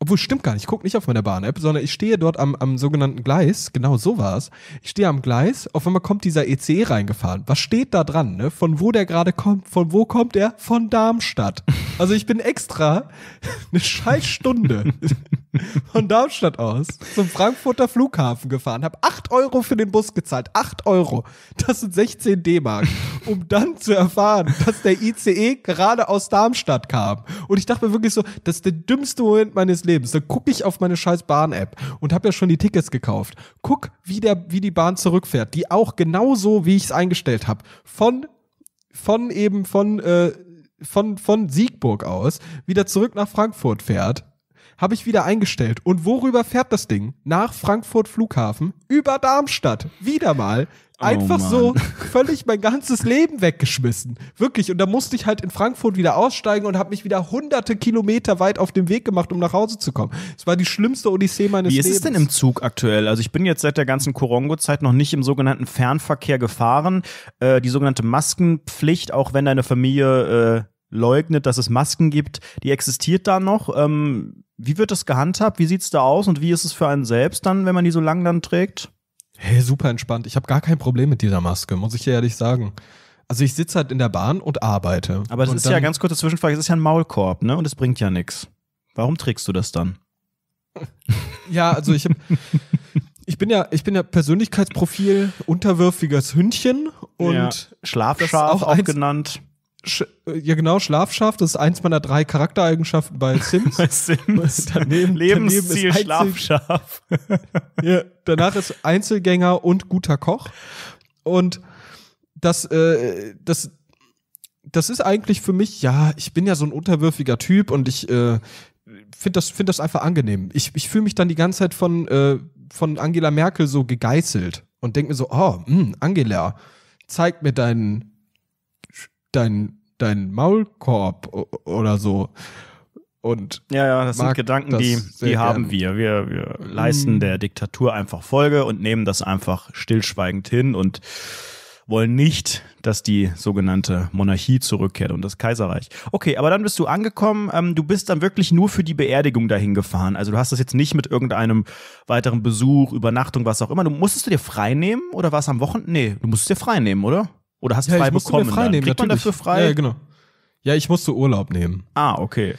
obwohl, stimmt gar nicht. Ich gucke nicht auf meine Bahn-App, sondern ich stehe dort am, am sogenannten Gleis. Genau so war es. Ich stehe am Gleis. Auf einmal kommt dieser ECE reingefahren. Was steht da dran? Ne? Von wo der gerade kommt? Von wo kommt er? Von Darmstadt. Also ich bin extra eine Scheißstunde von Darmstadt aus zum Frankfurter Flughafen gefahren. Habe acht Euro für den Bus gezahlt. acht Euro. Das sind 16 D-Mark. Um dann zu erfahren, dass der ICE gerade aus Darmstadt kam. Und ich dachte mir wirklich so, das ist der dümmste Moment meines Lebens. Dann gucke ich auf meine scheiß Bahn-App und habe ja schon die Tickets gekauft. Guck, wie, der, wie die Bahn zurückfährt. Die auch genauso, wie ich es eingestellt habe. Von, von eben, von, äh, von, von Siegburg aus wieder zurück nach Frankfurt fährt habe ich wieder eingestellt. Und worüber fährt das Ding? Nach Frankfurt Flughafen, über Darmstadt. Wieder mal. Oh Einfach oh so völlig mein ganzes Leben weggeschmissen. Wirklich. Und da musste ich halt in Frankfurt wieder aussteigen und habe mich wieder hunderte Kilometer weit auf den Weg gemacht, um nach Hause zu kommen. Es war die schlimmste Odyssee meines Lebens. Wie ist es denn im Zug aktuell? Also ich bin jetzt seit der ganzen Korongo-Zeit noch nicht im sogenannten Fernverkehr gefahren. Äh, die sogenannte Maskenpflicht, auch wenn deine Familie äh, leugnet, dass es Masken gibt, die existiert da noch. Ähm, wie wird das gehandhabt? Wie sieht's da aus und wie ist es für einen selbst dann, wenn man die so lang dann trägt? Hey, super entspannt. Ich habe gar kein Problem mit dieser Maske, muss ich dir ehrlich sagen. Also ich sitze halt in der Bahn und arbeite. Aber es ist ja ganz kurze Zwischenfrage, es ist ja ein Maulkorb, ne? Und es bringt ja nichts. Warum trägst du das dann? ja, also ich hab, ich bin ja, ich bin ja Persönlichkeitsprofil unterwürfiges Hündchen und ja, Schlafschaf auch, auch genannt ja genau, Schlaf das ist eins meiner drei Charaktereigenschaften bei Sims. bei Sims. Daneben, Lebensziel daneben Schlaf scharf. ja, danach ist Einzelgänger und guter Koch. Und das, äh, das, das ist eigentlich für mich, ja, ich bin ja so ein unterwürfiger Typ und ich äh, finde das, find das einfach angenehm. Ich, ich fühle mich dann die ganze Zeit von, äh, von Angela Merkel so gegeißelt und denke mir so, oh, mh, hm, Angela, zeig mir deinen deinen dein Maulkorb oder so. Und ja, ja, das sind Gedanken, das die, die haben wir. wir. Wir leisten mm. der Diktatur einfach Folge und nehmen das einfach stillschweigend hin und wollen nicht, dass die sogenannte Monarchie zurückkehrt und das Kaiserreich. Okay, aber dann bist du angekommen. Ähm, du bist dann wirklich nur für die Beerdigung dahin gefahren. Also du hast das jetzt nicht mit irgendeinem weiteren Besuch, Übernachtung, was auch immer. Du musstest du dir frei nehmen oder war es am Wochenende? Nee, du musstest dir frei nehmen, oder? Oder hast du ja, frei bekommen? Frei nehmen, Kriegt natürlich. man dafür frei? Ja, genau. Ja, ich musste Urlaub nehmen. Ah, okay.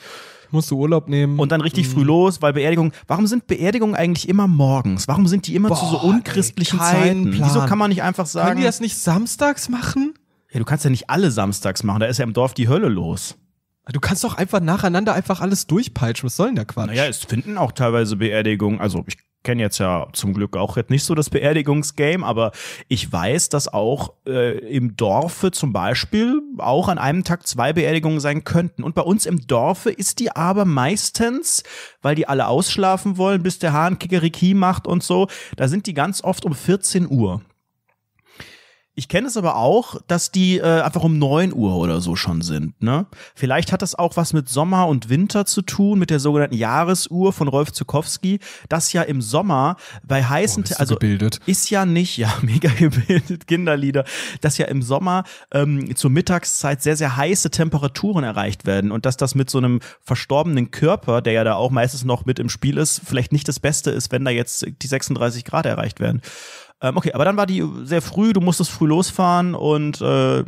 Ich musste Urlaub nehmen. Und dann richtig mhm. früh los, weil Beerdigungen. Warum sind Beerdigungen eigentlich immer morgens? Warum sind die immer Boah, zu so unchristlichen ey, Zeiten? Plan. Wieso kann man nicht einfach sagen. Können die das nicht samstags machen? Ja, du kannst ja nicht alle samstags machen. Da ist ja im Dorf die Hölle los. Du kannst doch einfach nacheinander einfach alles durchpeitschen. Was soll denn der Quatsch? Naja, es finden auch teilweise Beerdigungen. Also ich kenne jetzt ja zum Glück auch jetzt nicht so das Beerdigungsgame, aber ich weiß, dass auch äh, im Dorfe zum Beispiel auch an einem Tag zwei Beerdigungen sein könnten. Und bei uns im Dorfe ist die aber meistens, weil die alle ausschlafen wollen, bis der Hahn Kikeriki macht und so, da sind die ganz oft um 14 Uhr. Ich kenne es aber auch, dass die äh, einfach um neun Uhr oder so schon sind. Ne? Vielleicht hat das auch was mit Sommer und Winter zu tun, mit der sogenannten Jahresuhr von Rolf Zukowski, das ja im Sommer bei heißen, oh, also gebildet. ist ja nicht, ja, mega gebildet, Kinderlieder, dass ja im Sommer ähm, zur Mittagszeit sehr, sehr heiße Temperaturen erreicht werden und dass das mit so einem verstorbenen Körper, der ja da auch meistens noch mit im Spiel ist, vielleicht nicht das Beste ist, wenn da jetzt die 36 Grad erreicht werden. Ähm, okay, aber dann war die sehr früh, du musstest früh losfahren und äh,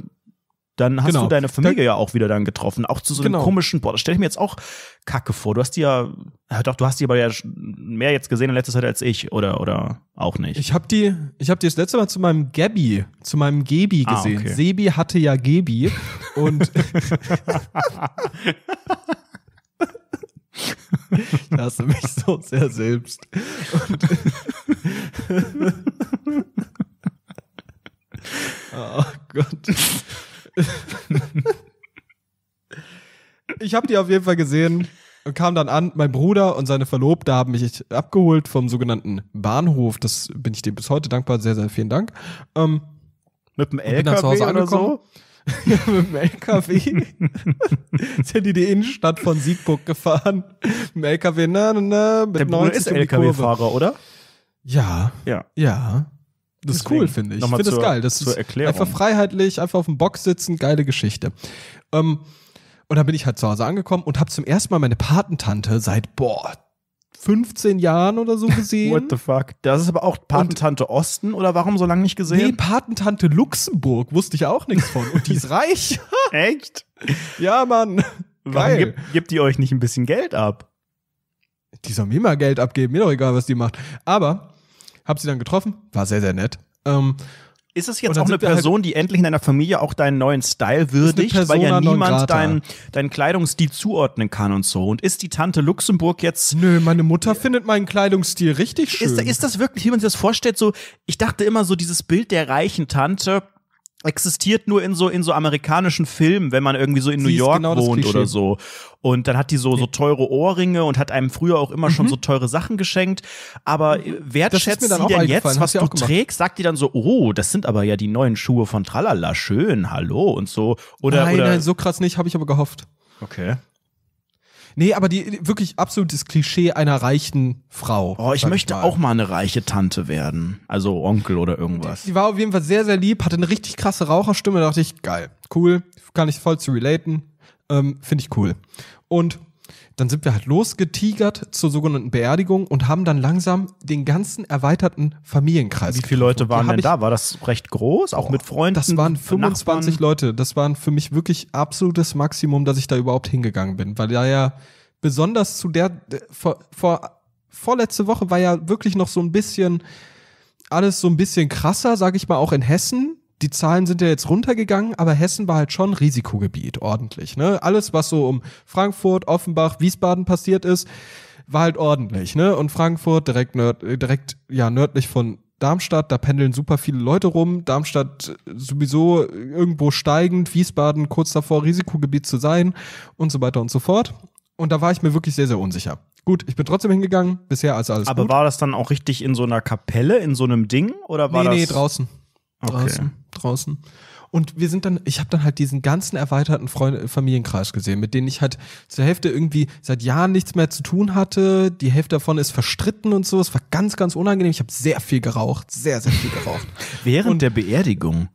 dann hast genau. du deine Familie da, ja auch wieder dann getroffen. Auch zu so einem genau. komischen, boah, das stelle ich mir jetzt auch kacke vor. Du hast die ja, ja doch, du hast die aber ja mehr jetzt gesehen in letzter Zeit als ich, oder, oder auch nicht? Ich habe die, ich habe die das letzte Mal zu meinem Gabi, zu meinem Gebi ah, gesehen. Ah, okay. Sebi hatte ja Gebi und Ich hasse mich so sehr selbst. Und oh Gott. Ich habe die auf jeden Fall gesehen und kam dann an. Mein Bruder und seine Verlobte haben mich abgeholt vom sogenannten Bahnhof. Das bin ich dir bis heute dankbar. Sehr, sehr vielen Dank. Ähm, Mit dem LKW oder so? Ja, mit dem LKW. sind die die Innenstadt von Siegburg gefahren. Mit dem LKW, na, na, na. Mit Der Bruder ist LKW-Fahrer, oder? Ja. Ja. Ja. Das ist cool, finde ich. Ich finde das geil. Das zur ist einfach freiheitlich, einfach auf dem Box sitzen, geile Geschichte. Ähm, und dann bin ich halt zu Hause angekommen und habe zum ersten Mal meine Patentante seit, boah, 15 Jahren oder so gesehen. What the fuck? Das ist aber auch Patentante und, Osten oder warum so lange nicht gesehen? Nee, Patentante Luxemburg wusste ich auch nichts von. Und die ist reich. Echt? Ja, Mann. Warum gibt, gibt die euch nicht ein bisschen Geld ab? Die soll mir mal Geld abgeben, mir doch egal, was die macht. Aber hab sie dann getroffen, war sehr, sehr nett. Ähm, ist es jetzt auch eine halt Person, halt die endlich in deiner Familie auch deinen neuen Style würdigt, weil ja niemand deinen, deinen Kleidungsstil zuordnen kann und so? Und ist die Tante Luxemburg jetzt. Nö, meine Mutter äh, findet meinen Kleidungsstil richtig schön. Ist, ist das wirklich, wie man sich das vorstellt, so, ich dachte immer so, dieses Bild der reichen Tante, existiert nur in so in so amerikanischen Filmen, wenn man irgendwie so in Sie New York genau wohnt oder so. Und dann hat die so so teure Ohrringe und hat einem früher auch immer schon mhm. so teure Sachen geschenkt. Aber äh, wertschätzt sie denn jetzt, was du trägst? Sagt die dann so, oh, das sind aber ja die neuen Schuhe von Tralala, schön, hallo und so. Oder, nein, oder nein, so krass nicht, habe ich aber gehofft. Okay. Nee, aber die wirklich absolutes Klischee einer reichen Frau. Oh, ich möchte ich auch mal eine reiche Tante werden. Also Onkel oder irgendwas. Die, war auf jeden Fall sehr, sehr lieb, hatte eine richtig krasse Raucherstimme. Da dachte ich, geil, cool, kann ich voll zu relaten. Ähm, Finde ich cool. Und dann sind wir halt losgetigert zur sogenannten Beerdigung und haben dann langsam den ganzen erweiterten Familienkreis. Wie viele Leute waren denn da? War das recht groß? Auch oh, mit Freunden? Das waren 25 Nachbarn? Leute. Das waren für mich wirklich absolutes Maximum, dass ich da überhaupt hingegangen bin, weil da ja besonders zu der äh, vor, vor vorletzte Woche war ja wirklich noch so ein bisschen alles so ein bisschen krasser, sag ich mal, auch in Hessen die Zahlen sind ja jetzt runtergegangen, aber Hessen war halt schon Risikogebiet ordentlich. Ne? Alles, was so um Frankfurt, Offenbach, Wiesbaden passiert ist, war halt ordentlich. Ne? Und Frankfurt direkt, nörd, direkt ja, nördlich von Darmstadt, da pendeln super viele Leute rum. Darmstadt äh, sowieso irgendwo steigend, Wiesbaden kurz davor, Risikogebiet zu sein und so weiter und so fort. Und da war ich mir wirklich sehr, sehr unsicher. Gut, ich bin trotzdem hingegangen. Bisher also alles Aber gut. war das dann auch richtig in so einer Kapelle, in so einem Ding? Oder war nee, das nee, draußen. Draußen, okay. draußen. Und wir sind dann, ich habe dann halt diesen ganzen erweiterten Freund Familienkreis gesehen, mit denen ich halt zur Hälfte irgendwie seit Jahren nichts mehr zu tun hatte. Die Hälfte davon ist verstritten und so. Es war ganz, ganz unangenehm. Ich habe sehr viel geraucht, sehr, sehr viel geraucht. Während und der Beerdigung.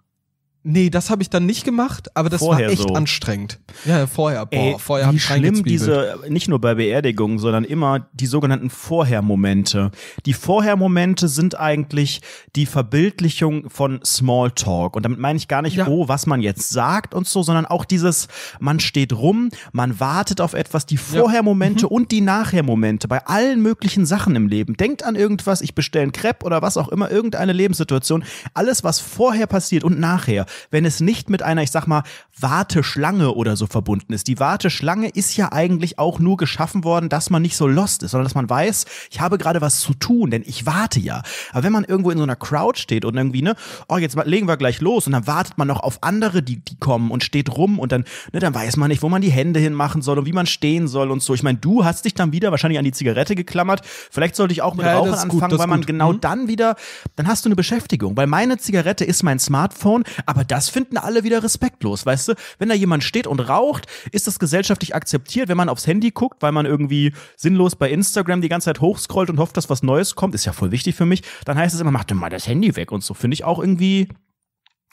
Nee, das habe ich dann nicht gemacht, aber das vorher war echt so. anstrengend. Ja, vorher, boah, Ey, vorher habe ich schlimm diese nicht nur bei Beerdigungen, sondern immer die sogenannten Vorhermomente. Die Vorhermomente sind eigentlich die Verbildlichung von Smalltalk und damit meine ich gar nicht, ja. oh, was man jetzt sagt und so, sondern auch dieses man steht rum, man wartet auf etwas, die Vorhermomente ja. mhm. und die Nachhermomente bei allen möglichen Sachen im Leben. Denkt an irgendwas, ich bestelle ein Crepe oder was auch immer, irgendeine Lebenssituation, alles was vorher passiert und nachher wenn es nicht mit einer, ich sag mal, Warteschlange oder so verbunden ist. Die Warteschlange ist ja eigentlich auch nur geschaffen worden, dass man nicht so lost ist, sondern dass man weiß, ich habe gerade was zu tun, denn ich warte ja. Aber wenn man irgendwo in so einer Crowd steht und irgendwie, ne, oh, jetzt legen wir gleich los und dann wartet man noch auf andere, die, die kommen und steht rum und dann, ne, dann weiß man nicht, wo man die Hände hinmachen soll und wie man stehen soll und so. Ich meine, du hast dich dann wieder wahrscheinlich an die Zigarette geklammert. Vielleicht sollte ich auch mit ja, Rauchen anfangen, gut, weil man gut. genau mhm. dann wieder, dann hast du eine Beschäftigung, weil meine Zigarette ist mein Smartphone, aber aber das finden alle wieder respektlos, weißt du? Wenn da jemand steht und raucht, ist das gesellschaftlich akzeptiert. Wenn man aufs Handy guckt, weil man irgendwie sinnlos bei Instagram die ganze Zeit hochscrollt und hofft, dass was Neues kommt, ist ja voll wichtig für mich, dann heißt es immer, mach dir mal das Handy weg und so. Finde ich auch irgendwie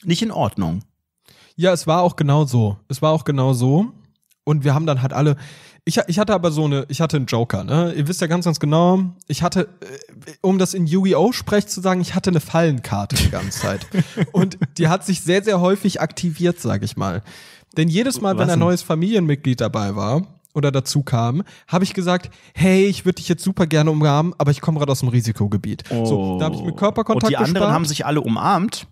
nicht in Ordnung. Ja, es war auch genau so. Es war auch genau so. Und wir haben dann halt alle, ich, ich hatte aber so eine, ich hatte einen Joker, ne? Ihr wisst ja ganz, ganz genau, ich hatte, äh, um das in Yu-Gi-Oh! Sprech zu sagen, ich hatte eine Fallenkarte die ganze Zeit. Und die hat sich sehr, sehr häufig aktiviert, sag ich mal. Denn jedes Mal, Was wenn ein neues Familienmitglied dabei war, oder dazu kam, habe ich gesagt, hey, ich würde dich jetzt super gerne umarmen, aber ich komme gerade aus dem Risikogebiet. Oh. So, da habe ich mit oh. Körperkontakt Und die anderen gespart. haben sich alle umarmt?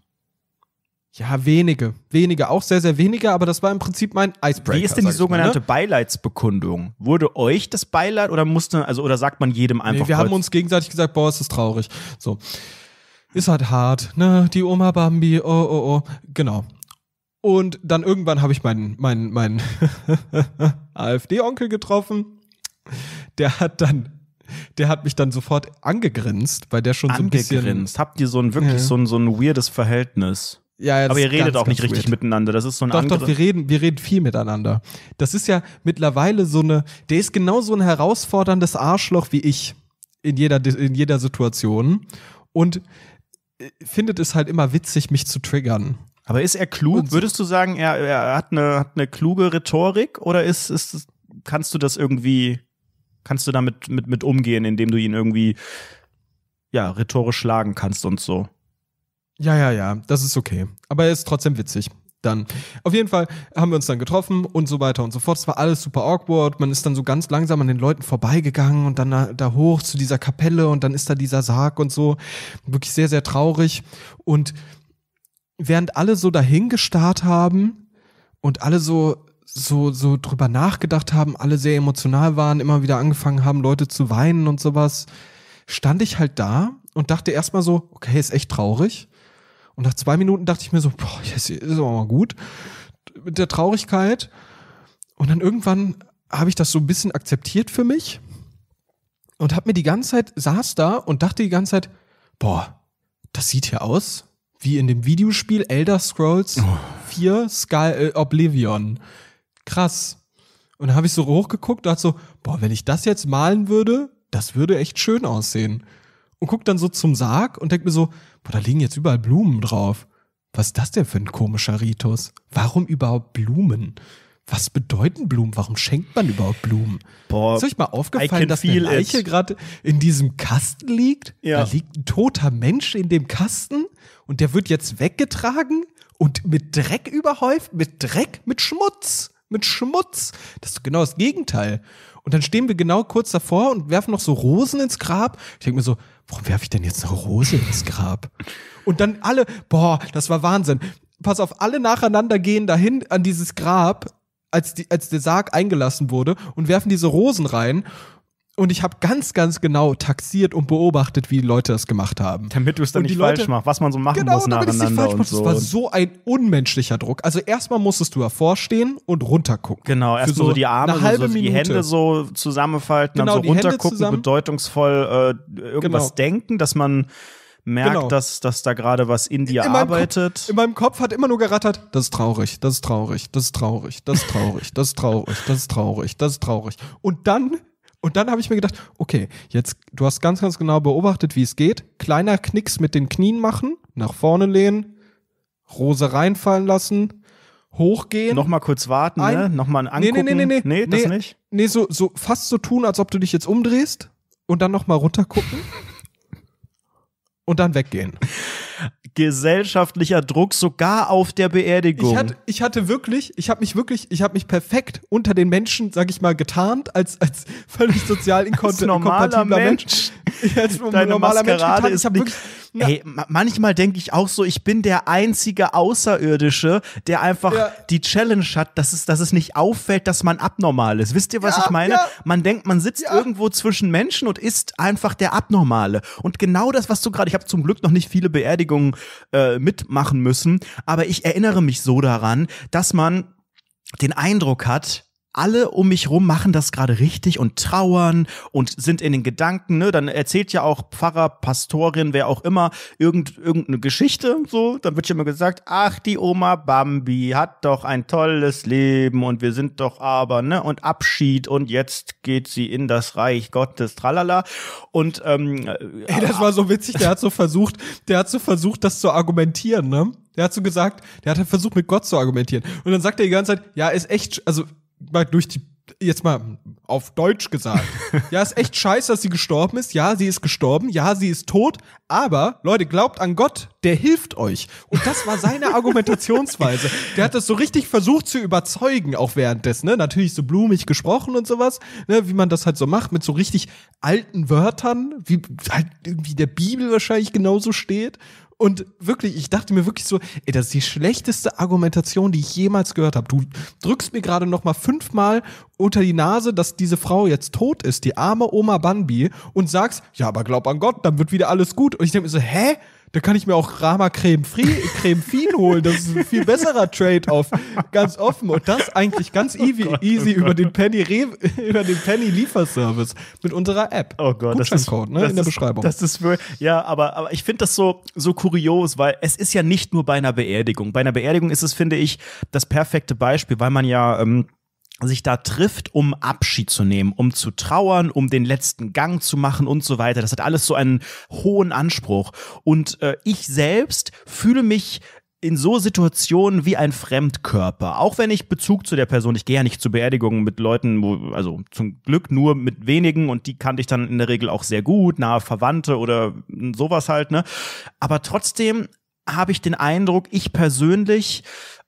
Ja, wenige. Wenige, auch sehr, sehr wenige, aber das war im Prinzip mein Icebreaker. Wie ist denn die sogenannte mal, ne? Beileidsbekundung? Wurde euch das Beileid oder musste, also oder sagt man jedem einfach? Nee, wir haben uns gegenseitig gesagt, boah, ist das traurig. So. Ist halt hart, ne? Die Oma Bambi, oh, oh, oh. Genau. Und dann irgendwann habe ich meinen, meinen, meinen AfD-Onkel getroffen. Der hat dann der hat mich dann sofort angegrinst, weil der schon angegrinst. so ein bisschen. Angegrinst. Habt ihr so ein wirklich ja. so, ein, so ein weirdes Verhältnis? Ja, ja, aber ihr redet ganz, auch nicht richtig weird. miteinander. Das ist so ein Doch, doch, wir reden, wir reden viel miteinander. Das ist ja mittlerweile so eine, der ist genauso ein herausforderndes Arschloch wie ich in jeder, in jeder Situation und äh, findet es halt immer witzig, mich zu triggern. Aber ist er klug? So. Würdest du sagen, er, er hat, eine, hat eine kluge Rhetorik oder ist, ist, kannst du das irgendwie, kannst du damit mit, mit umgehen, indem du ihn irgendwie ja, rhetorisch schlagen kannst und so? Ja, ja, ja, das ist okay. Aber er ist trotzdem witzig. Dann. Auf jeden Fall haben wir uns dann getroffen und so weiter und so fort. Es war alles super awkward. Man ist dann so ganz langsam an den Leuten vorbeigegangen und dann da, da hoch zu dieser Kapelle und dann ist da dieser Sarg und so. Wirklich sehr, sehr traurig. Und während alle so dahin gestarrt haben und alle so so, so drüber nachgedacht haben, alle sehr emotional waren, immer wieder angefangen haben, Leute zu weinen und sowas, stand ich halt da und dachte erstmal so, okay, ist echt traurig. Und nach zwei Minuten dachte ich mir so, boah, jetzt ist aber mal gut mit der Traurigkeit. Und dann irgendwann habe ich das so ein bisschen akzeptiert für mich und habe mir die ganze Zeit, saß da und dachte die ganze Zeit, boah, das sieht hier aus wie in dem Videospiel Elder Scrolls 4 Sky äh, Oblivion. Krass. Und dann habe ich so hochgeguckt, dachte so, boah, wenn ich das jetzt malen würde, das würde echt schön aussehen. Und guck dann so zum Sarg und denk mir so, boah, da liegen jetzt überall Blumen drauf. Was ist das denn für ein komischer Ritus? Warum überhaupt Blumen? Was bedeuten Blumen? Warum schenkt man überhaupt Blumen? Boah, ist euch mal aufgefallen, dass die Leiche gerade in diesem Kasten liegt? Ja. Da liegt ein toter Mensch in dem Kasten und der wird jetzt weggetragen und mit Dreck überhäuft, mit Dreck, mit Schmutz, mit Schmutz. Das ist genau das Gegenteil. Und dann stehen wir genau kurz davor und werfen noch so Rosen ins Grab. Ich denke mir so, warum werfe ich denn jetzt eine Rose ins Grab? Und dann alle, boah, das war Wahnsinn. Pass auf, alle nacheinander gehen dahin an dieses Grab, als, die, als der Sarg eingelassen wurde und werfen diese Rosen rein und ich habe ganz, ganz genau taxiert und beobachtet, wie Leute das gemacht haben. Damit du es dann nicht Leute, falsch machst, was man so machen genau, muss damit nacheinander. Nicht falsch und so. Das war so ein unmenschlicher Druck. Also erstmal musstest du davor stehen und runtergucken. Genau, erstmal so, so, die Arme, eine halbe so, so die Hände so zusammenfalten, genau, dann so runtergucken, bedeutungsvoll äh, irgendwas genau. denken, dass man merkt, genau. dass, dass da gerade was in dir in arbeitet. Kopf, in meinem Kopf hat immer nur gerattert, das ist traurig, das ist traurig, das ist traurig, das ist traurig, das ist traurig, das ist traurig, das ist traurig. Und dann und dann habe ich mir gedacht, okay, jetzt, du hast ganz, ganz genau beobachtet, wie es geht. Kleiner Knicks mit den Knien machen, nach vorne lehnen, Rose reinfallen lassen, hochgehen. Nochmal kurz warten, ne? ein, ne? Nochmal angucken. Nee, nee, nee, nee. Nee, nee das nee, nicht? Nee, so, so fast so tun, als ob du dich jetzt umdrehst und dann nochmal runtergucken und dann weggehen gesellschaftlicher Druck sogar auf der Beerdigung. Ich hatte, ich hatte wirklich, ich habe mich wirklich, ich habe mich perfekt unter den Menschen, sag ich mal, getarnt als als völlig sozial inkompatibler Mensch. Mensch. Als Deine normaler Maskerade Mensch getarnt. ist ich habe wirklich ja. Ey, manchmal denke ich auch so, ich bin der einzige Außerirdische, der einfach ja. die Challenge hat, dass es, dass es nicht auffällt, dass man abnormal ist. Wisst ihr, was ja, ich meine? Man denkt, man sitzt irgendwo zwischen Menschen und ist einfach der Abnormale. Und genau das, was du gerade, ich habe zum Glück noch nicht viele Beerdigungen äh, mitmachen müssen, aber ich erinnere mich so daran, dass man den Eindruck hat, alle um mich rum machen das gerade richtig und trauern und sind in den Gedanken, ne? Dann erzählt ja auch Pfarrer, Pastorin, wer auch immer, irgend, irgendeine Geschichte, so. Dann wird ja immer gesagt, ach, die Oma Bambi hat doch ein tolles Leben und wir sind doch aber, ne? Und Abschied und jetzt geht sie in das Reich Gottes, tralala. Und, ähm, äh, Ey, das war so witzig, der hat so versucht, der hat so versucht, das zu argumentieren, ne? Der hat so gesagt, der hat versucht, mit Gott zu argumentieren. Und dann sagt er die ganze Zeit, ja, ist echt, also durch die, jetzt mal auf Deutsch gesagt. ja, ist echt scheiße, dass sie gestorben ist. Ja, sie ist gestorben. Ja, sie ist tot. Aber, Leute, glaubt an Gott, der hilft euch. Und das war seine Argumentationsweise. Der hat das so richtig versucht zu überzeugen, auch währenddessen. Ne? Natürlich so blumig gesprochen und sowas, ne? wie man das halt so macht, mit so richtig alten Wörtern, wie halt irgendwie der Bibel wahrscheinlich genauso steht und wirklich, ich dachte mir wirklich so, ey, das ist die schlechteste Argumentation, die ich jemals gehört habe. Du drückst mir gerade noch mal fünfmal unter die Nase, dass diese Frau jetzt tot ist, die arme Oma Banbi, und sagst, ja, aber glaub an Gott, dann wird wieder alles gut. Und ich denke mir so, hä? Da kann ich mir auch Rama Creme, Free, Creme Fien holen. Das ist ein viel besserer Trade-off. Ganz offen. Und das eigentlich ganz oh easy, Gott, easy oh über, den Penny Re über den Penny Lieferservice mit unserer App. Oh Gott, das ist, ne, das in der Beschreibung. das ist für, ja, aber, aber ich finde das so, so kurios, weil es ist ja nicht nur bei einer Beerdigung. Bei einer Beerdigung ist es, finde ich, das perfekte Beispiel, weil man ja ähm, sich da trifft, um Abschied zu nehmen, um zu trauern, um den letzten Gang zu machen und so weiter. Das hat alles so einen hohen Anspruch. Und äh, ich selbst fühle mich in so Situationen wie ein Fremdkörper. Auch wenn ich Bezug zu der Person, ich gehe ja nicht zu Beerdigungen mit Leuten, wo, also zum Glück nur mit wenigen und die kannte ich dann in der Regel auch sehr gut, nahe Verwandte oder sowas halt, ne? Aber trotzdem habe ich den Eindruck, ich persönlich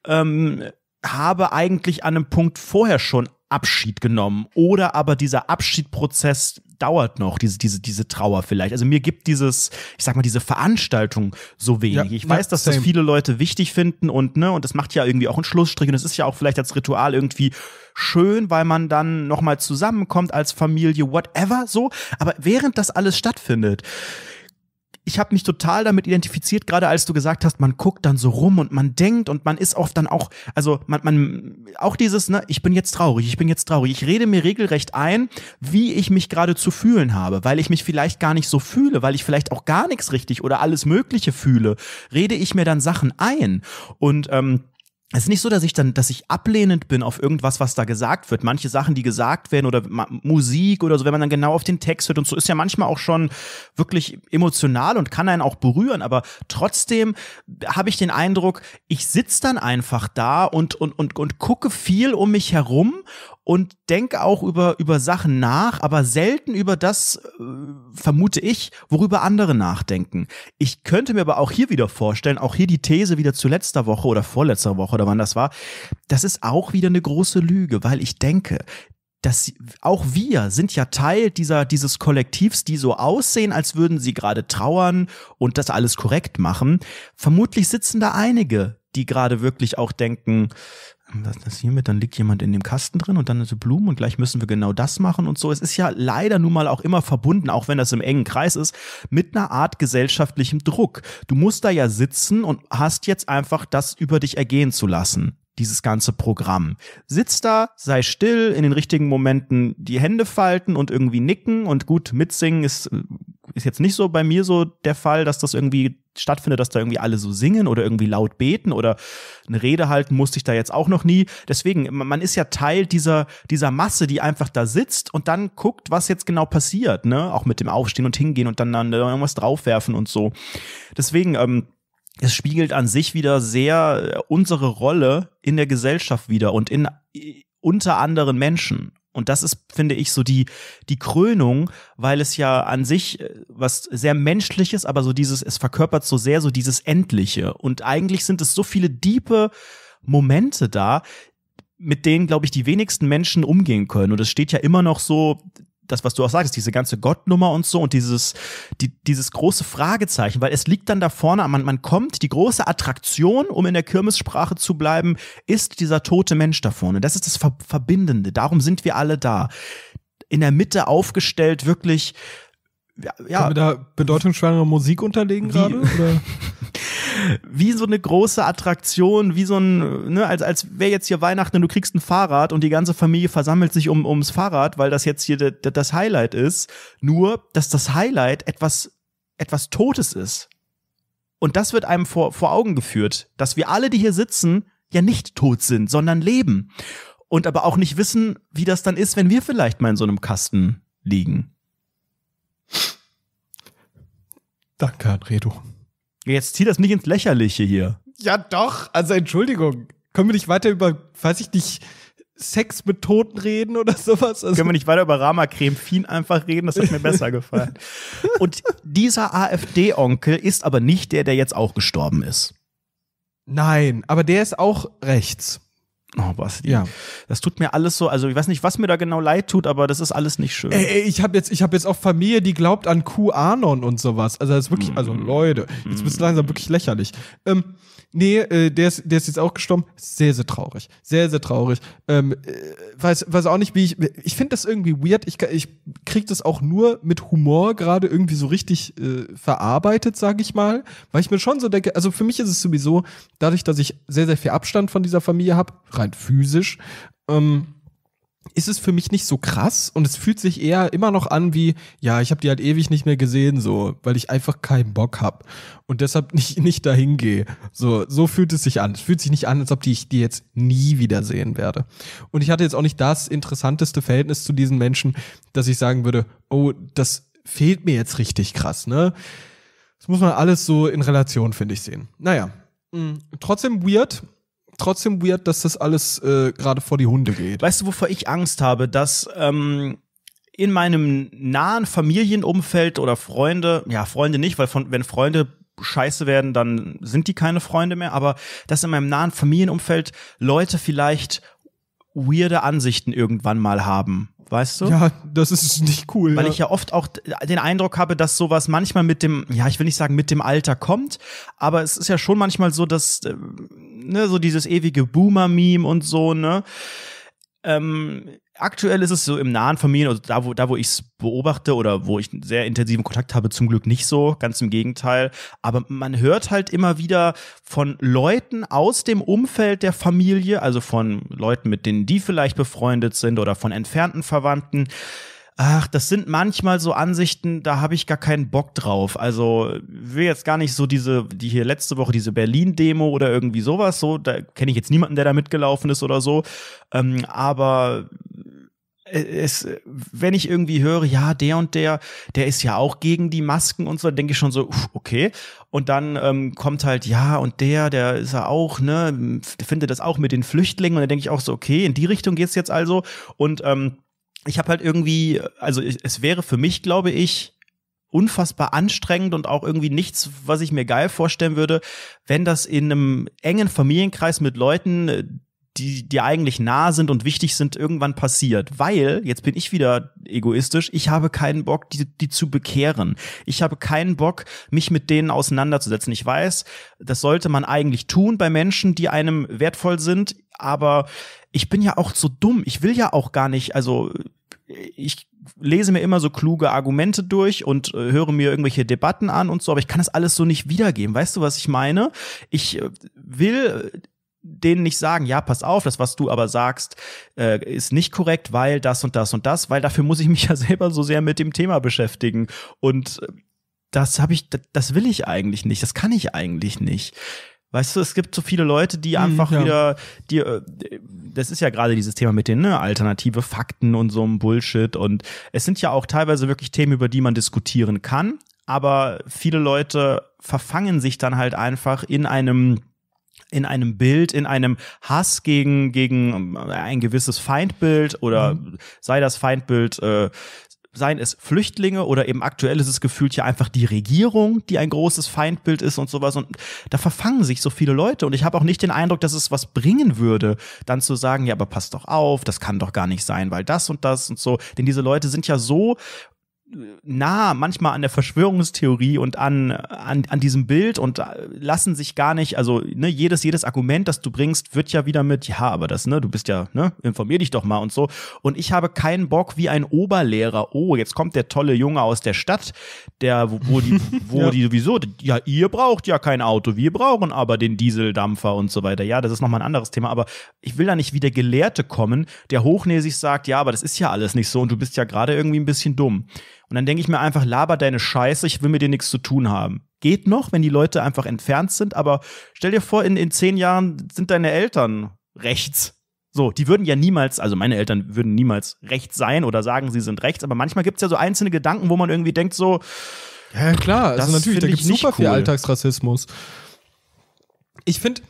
ähm, habe eigentlich an einem Punkt vorher schon Abschied genommen oder aber dieser Abschiedprozess dauert noch, diese, diese, diese Trauer vielleicht. Also mir gibt dieses, ich sag mal, diese Veranstaltung so wenig. Ja, ich weiß, ja, dass same. das viele Leute wichtig finden und, ne, und das macht ja irgendwie auch einen Schlussstrich und es ist ja auch vielleicht als Ritual irgendwie schön, weil man dann nochmal zusammenkommt als Familie, whatever, so. Aber während das alles stattfindet, ich habe mich total damit identifiziert, gerade als du gesagt hast, man guckt dann so rum und man denkt und man ist oft dann auch, also man, man auch dieses, ne, ich bin jetzt traurig, ich bin jetzt traurig. Ich rede mir regelrecht ein, wie ich mich gerade zu fühlen habe, weil ich mich vielleicht gar nicht so fühle, weil ich vielleicht auch gar nichts richtig oder alles Mögliche fühle, rede ich mir dann Sachen ein. Und ähm, es ist nicht so, dass ich dann, dass ich ablehnend bin auf irgendwas, was da gesagt wird. Manche Sachen, die gesagt werden oder Musik oder so, wenn man dann genau auf den Text hört und so, ist ja manchmal auch schon wirklich emotional und kann einen auch berühren. Aber trotzdem habe ich den Eindruck, ich sitze dann einfach da und, und, und, und gucke viel um mich herum und denke auch über, über Sachen nach, aber selten über das, äh, vermute ich, worüber andere nachdenken. Ich könnte mir aber auch hier wieder vorstellen, auch hier die These wieder zu letzter Woche oder vorletzter Woche oder wann das war, das ist auch wieder eine große Lüge, weil ich denke, dass auch wir sind ja Teil dieser, dieses Kollektivs, die so aussehen, als würden sie gerade trauern und das alles korrekt machen. Vermutlich sitzen da einige, die gerade wirklich auch denken, was ist das hier mit? Dann liegt jemand in dem Kasten drin und dann so Blumen und gleich müssen wir genau das machen und so. Es ist ja leider nun mal auch immer verbunden, auch wenn das im engen Kreis ist, mit einer Art gesellschaftlichem Druck. Du musst da ja sitzen und hast jetzt einfach das über dich ergehen zu lassen dieses ganze Programm. Sitz da, sei still, in den richtigen Momenten die Hände falten und irgendwie nicken und gut mitsingen ist äh, ist jetzt nicht so bei mir so der Fall, dass das irgendwie stattfindet, dass da irgendwie alle so singen oder irgendwie laut beten oder eine Rede halten, musste ich da jetzt auch noch nie. Deswegen, man ist ja Teil dieser, dieser Masse, die einfach da sitzt und dann guckt, was jetzt genau passiert, ne? Auch mit dem Aufstehen und Hingehen und dann, dann irgendwas draufwerfen und so. Deswegen, ähm, es spiegelt an sich wieder sehr äh, unsere Rolle in der Gesellschaft wieder und in äh, unter anderen Menschen. Und das ist, finde ich, so die, die Krönung, weil es ja an sich äh, was sehr Menschliches, aber so dieses, es verkörpert so sehr so dieses Endliche. Und eigentlich sind es so viele diepe Momente da, mit denen, glaube ich, die wenigsten Menschen umgehen können. Und es steht ja immer noch so das, was du auch sagtest, diese ganze Gottnummer und so und dieses, die, dieses große Fragezeichen, weil es liegt dann da vorne, man, man kommt, die große Attraktion, um in der Kirmessprache zu bleiben, ist dieser tote Mensch da vorne. Das ist das Verbindende, darum sind wir alle da. In der Mitte aufgestellt, wirklich. Ja, Können wir da bedeutungsschwangere Musik unterlegen gerade? wie so eine große Attraktion, wie so ein, ne, als, als wäre jetzt hier Weihnachten und du kriegst ein Fahrrad und die ganze Familie versammelt sich um, ums Fahrrad, weil das jetzt hier das Highlight ist. Nur, dass das Highlight etwas, etwas Totes ist. Und das wird einem vor, vor Augen geführt, dass wir alle, die hier sitzen, ja nicht tot sind, sondern leben. Und aber auch nicht wissen, wie das dann ist, wenn wir vielleicht mal in so einem Kasten liegen. Danke, Anredo. Jetzt zieh das nicht ins Lächerliche hier. Ja, doch. Also, Entschuldigung. Können wir nicht weiter über, weiß ich nicht, Sex mit Toten reden oder sowas? Also Können wir nicht weiter über Rama Cremefin einfach reden? Das hat mir besser gefallen. Und dieser AfD-Onkel ist aber nicht der, der jetzt auch gestorben ist. Nein, aber der ist auch rechts. Oh, was? Ja. Das tut mir alles so, also ich weiß nicht, was mir da genau leid tut, aber das ist alles nicht schön. Ey, ey, ich habe jetzt, ich hab jetzt auch Familie, die glaubt an QAnon und sowas. Also das ist wirklich, mhm. also Leute, jetzt bist du langsam wirklich lächerlich. Ähm, Nee, äh, der, ist, der ist jetzt auch gestorben. Sehr, sehr traurig. Sehr, sehr traurig. Ähm, äh, weiß, weiß auch nicht, wie ich. Ich finde das irgendwie weird. Ich, ich kriege das auch nur mit Humor gerade irgendwie so richtig äh, verarbeitet, sage ich mal. Weil ich mir schon so denke, also für mich ist es sowieso, dadurch, dass ich sehr, sehr viel Abstand von dieser Familie habe, rein physisch, ähm, ist es für mich nicht so krass und es fühlt sich eher immer noch an wie, ja, ich habe die halt ewig nicht mehr gesehen, so, weil ich einfach keinen Bock habe und deshalb nicht, nicht dahin gehe. So, so fühlt es sich an. Es fühlt sich nicht an, als ob die ich die jetzt nie wiedersehen werde. Und ich hatte jetzt auch nicht das interessanteste Verhältnis zu diesen Menschen, dass ich sagen würde, oh, das fehlt mir jetzt richtig krass, ne? Das muss man alles so in Relation, finde ich, sehen. Naja, mh, mm, trotzdem weird trotzdem weird, dass das alles äh, gerade vor die Hunde geht. Weißt du, wovor ich Angst habe? Dass ähm, in meinem nahen Familienumfeld oder Freunde, ja, Freunde nicht, weil von, wenn Freunde scheiße werden, dann sind die keine Freunde mehr, aber dass in meinem nahen Familienumfeld Leute vielleicht weirde Ansichten irgendwann mal haben weißt du? Ja, das ist nicht cool. Weil ja. ich ja oft auch den Eindruck habe, dass sowas manchmal mit dem, ja, ich will nicht sagen, mit dem Alter kommt, aber es ist ja schon manchmal so, dass, ähm, ne, so dieses ewige Boomer-Meme und so, ne? Ähm, aktuell ist es so im nahen Familien, also da wo, da, wo ich es beobachte oder wo ich einen sehr intensiven Kontakt habe, zum Glück nicht so, ganz im Gegenteil. Aber man hört halt immer wieder von Leuten aus dem Umfeld der Familie, also von Leuten, mit denen die vielleicht befreundet sind oder von entfernten Verwandten, ach, das sind manchmal so Ansichten, da habe ich gar keinen Bock drauf. Also will jetzt gar nicht so diese, die hier letzte Woche, diese Berlin-Demo oder irgendwie sowas, so, da kenne ich jetzt niemanden, der da mitgelaufen ist oder so. Ähm, aber äh, es, äh, wenn ich irgendwie höre, ja, der und der, der ist ja auch gegen die Masken und so, denke ich schon so, okay. Und dann ähm, kommt halt, ja, und der, der ist ja auch, ne, findet das auch mit den Flüchtlingen. Und dann denke ich auch so, okay, in die Richtung geht es jetzt also. Und ähm, ich habe halt irgendwie, also es wäre für mich, glaube ich, unfassbar anstrengend und auch irgendwie nichts, was ich mir geil vorstellen würde, wenn das in einem engen Familienkreis mit Leuten äh, die die eigentlich nah sind und wichtig sind, irgendwann passiert. Weil, jetzt bin ich wieder egoistisch, ich habe keinen Bock, die, die zu bekehren. Ich habe keinen Bock, mich mit denen auseinanderzusetzen. Ich weiß, das sollte man eigentlich tun bei Menschen, die einem wertvoll sind, aber ich bin ja auch so dumm. Ich will ja auch gar nicht, also ich lese mir immer so kluge Argumente durch und äh, höre mir irgendwelche Debatten an und so, aber ich kann das alles so nicht wiedergeben. Weißt du, was ich meine? Ich äh, will denen nicht sagen, ja, pass auf, das, was du aber sagst, äh, ist nicht korrekt, weil das und das und das, weil dafür muss ich mich ja selber so sehr mit dem Thema beschäftigen. Und äh, das habe ich, das will ich eigentlich nicht, das kann ich eigentlich nicht. Weißt du, es gibt so viele Leute, die mhm, einfach hm, ja. wieder, die, äh, das ist ja gerade dieses Thema mit den ne, alternative Fakten und so einem Bullshit. Und es sind ja auch teilweise wirklich Themen, über die man diskutieren kann. Aber viele Leute verfangen sich dann halt einfach in einem in einem Bild, in einem Hass gegen, gegen ähm, ein gewisses Feindbild oder mhm. sei das Feindbild, äh, seien es Flüchtlinge oder eben aktuell ist es gefühlt ja einfach die Regierung, die ein großes Feindbild ist und sowas. Und da verfangen sich so viele Leute. Und ich habe auch nicht den Eindruck, dass es was bringen würde, dann zu sagen, ja, aber passt doch auf, das kann doch gar nicht sein, weil das und das und so. Denn diese Leute sind ja so nah manchmal an der Verschwörungstheorie und an, an, an diesem Bild und äh, lassen sich gar nicht, also ne, jedes, jedes Argument, das du bringst, wird ja wieder mit, ja, aber das, ne, du bist ja, ne, informier dich doch mal und so. Und ich habe keinen Bock wie ein Oberlehrer, oh, jetzt kommt der tolle Junge aus der Stadt, der, wo, wo die, wo ja. die sowieso, ja, ihr braucht ja kein Auto, wir brauchen aber den Dieseldampfer und so weiter. Ja, das ist nochmal ein anderes Thema, aber ich will da nicht wie der Gelehrte kommen, der hochnäsig sagt, ja, aber das ist ja alles nicht so und du bist ja gerade irgendwie ein bisschen dumm. Und dann denke ich mir einfach, laber deine Scheiße, ich will mit dir nichts zu tun haben. Geht noch, wenn die Leute einfach entfernt sind, aber stell dir vor, in, in zehn Jahren sind deine Eltern rechts. So, die würden ja niemals, also meine Eltern würden niemals rechts sein oder sagen, sie sind rechts, aber manchmal gibt es ja so einzelne Gedanken, wo man irgendwie denkt, so. Ja, klar, also das also natürlich, da gibt es super cool. viel Alltagsrassismus. Ich finde.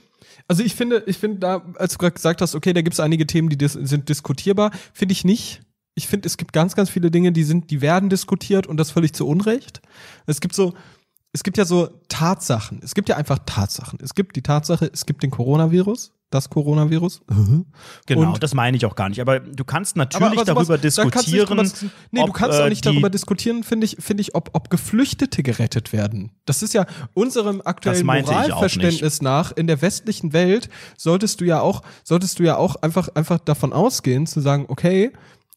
Also ich finde, ich finde da, als du gerade gesagt hast, okay, da gibt es einige Themen, die dis sind diskutierbar, finde ich nicht ich finde, es gibt ganz, ganz viele Dinge, die sind, die werden diskutiert und das völlig zu Unrecht. Es gibt so, es gibt ja so Tatsachen. Es gibt ja einfach Tatsachen. Es gibt die Tatsache, es gibt den Coronavirus, das Coronavirus. Genau, und, das meine ich auch gar nicht. Aber du kannst natürlich aber, aber sowas, darüber diskutieren. Da kannst nee, ob, du kannst äh, auch nicht darüber diskutieren, finde ich, finde ich, ob, ob Geflüchtete gerettet werden. Das ist ja unserem aktuellen Moralverständnis nach in der westlichen Welt solltest du ja auch, solltest du ja auch einfach, einfach davon ausgehen zu sagen, okay,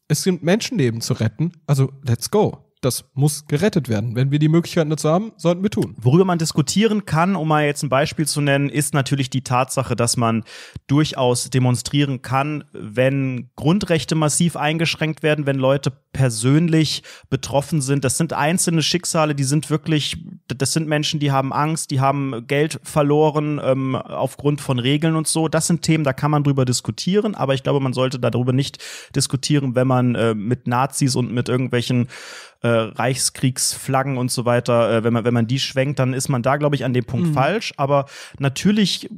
es sind Menschenleben zu retten, also let's go das muss gerettet werden. Wenn wir die Möglichkeit dazu haben, sollten wir tun. Worüber man diskutieren kann, um mal jetzt ein Beispiel zu nennen, ist natürlich die Tatsache, dass man durchaus demonstrieren kann, wenn Grundrechte massiv eingeschränkt werden, wenn Leute persönlich betroffen sind. Das sind einzelne Schicksale, die sind wirklich, das sind Menschen, die haben Angst, die haben Geld verloren ähm, aufgrund von Regeln und so. Das sind Themen, da kann man drüber diskutieren, aber ich glaube, man sollte darüber nicht diskutieren, wenn man äh, mit Nazis und mit irgendwelchen äh, Reichskriegsflaggen und so weiter, äh, wenn man wenn man die schwenkt, dann ist man da glaube ich an dem Punkt mhm. falsch. Aber natürlich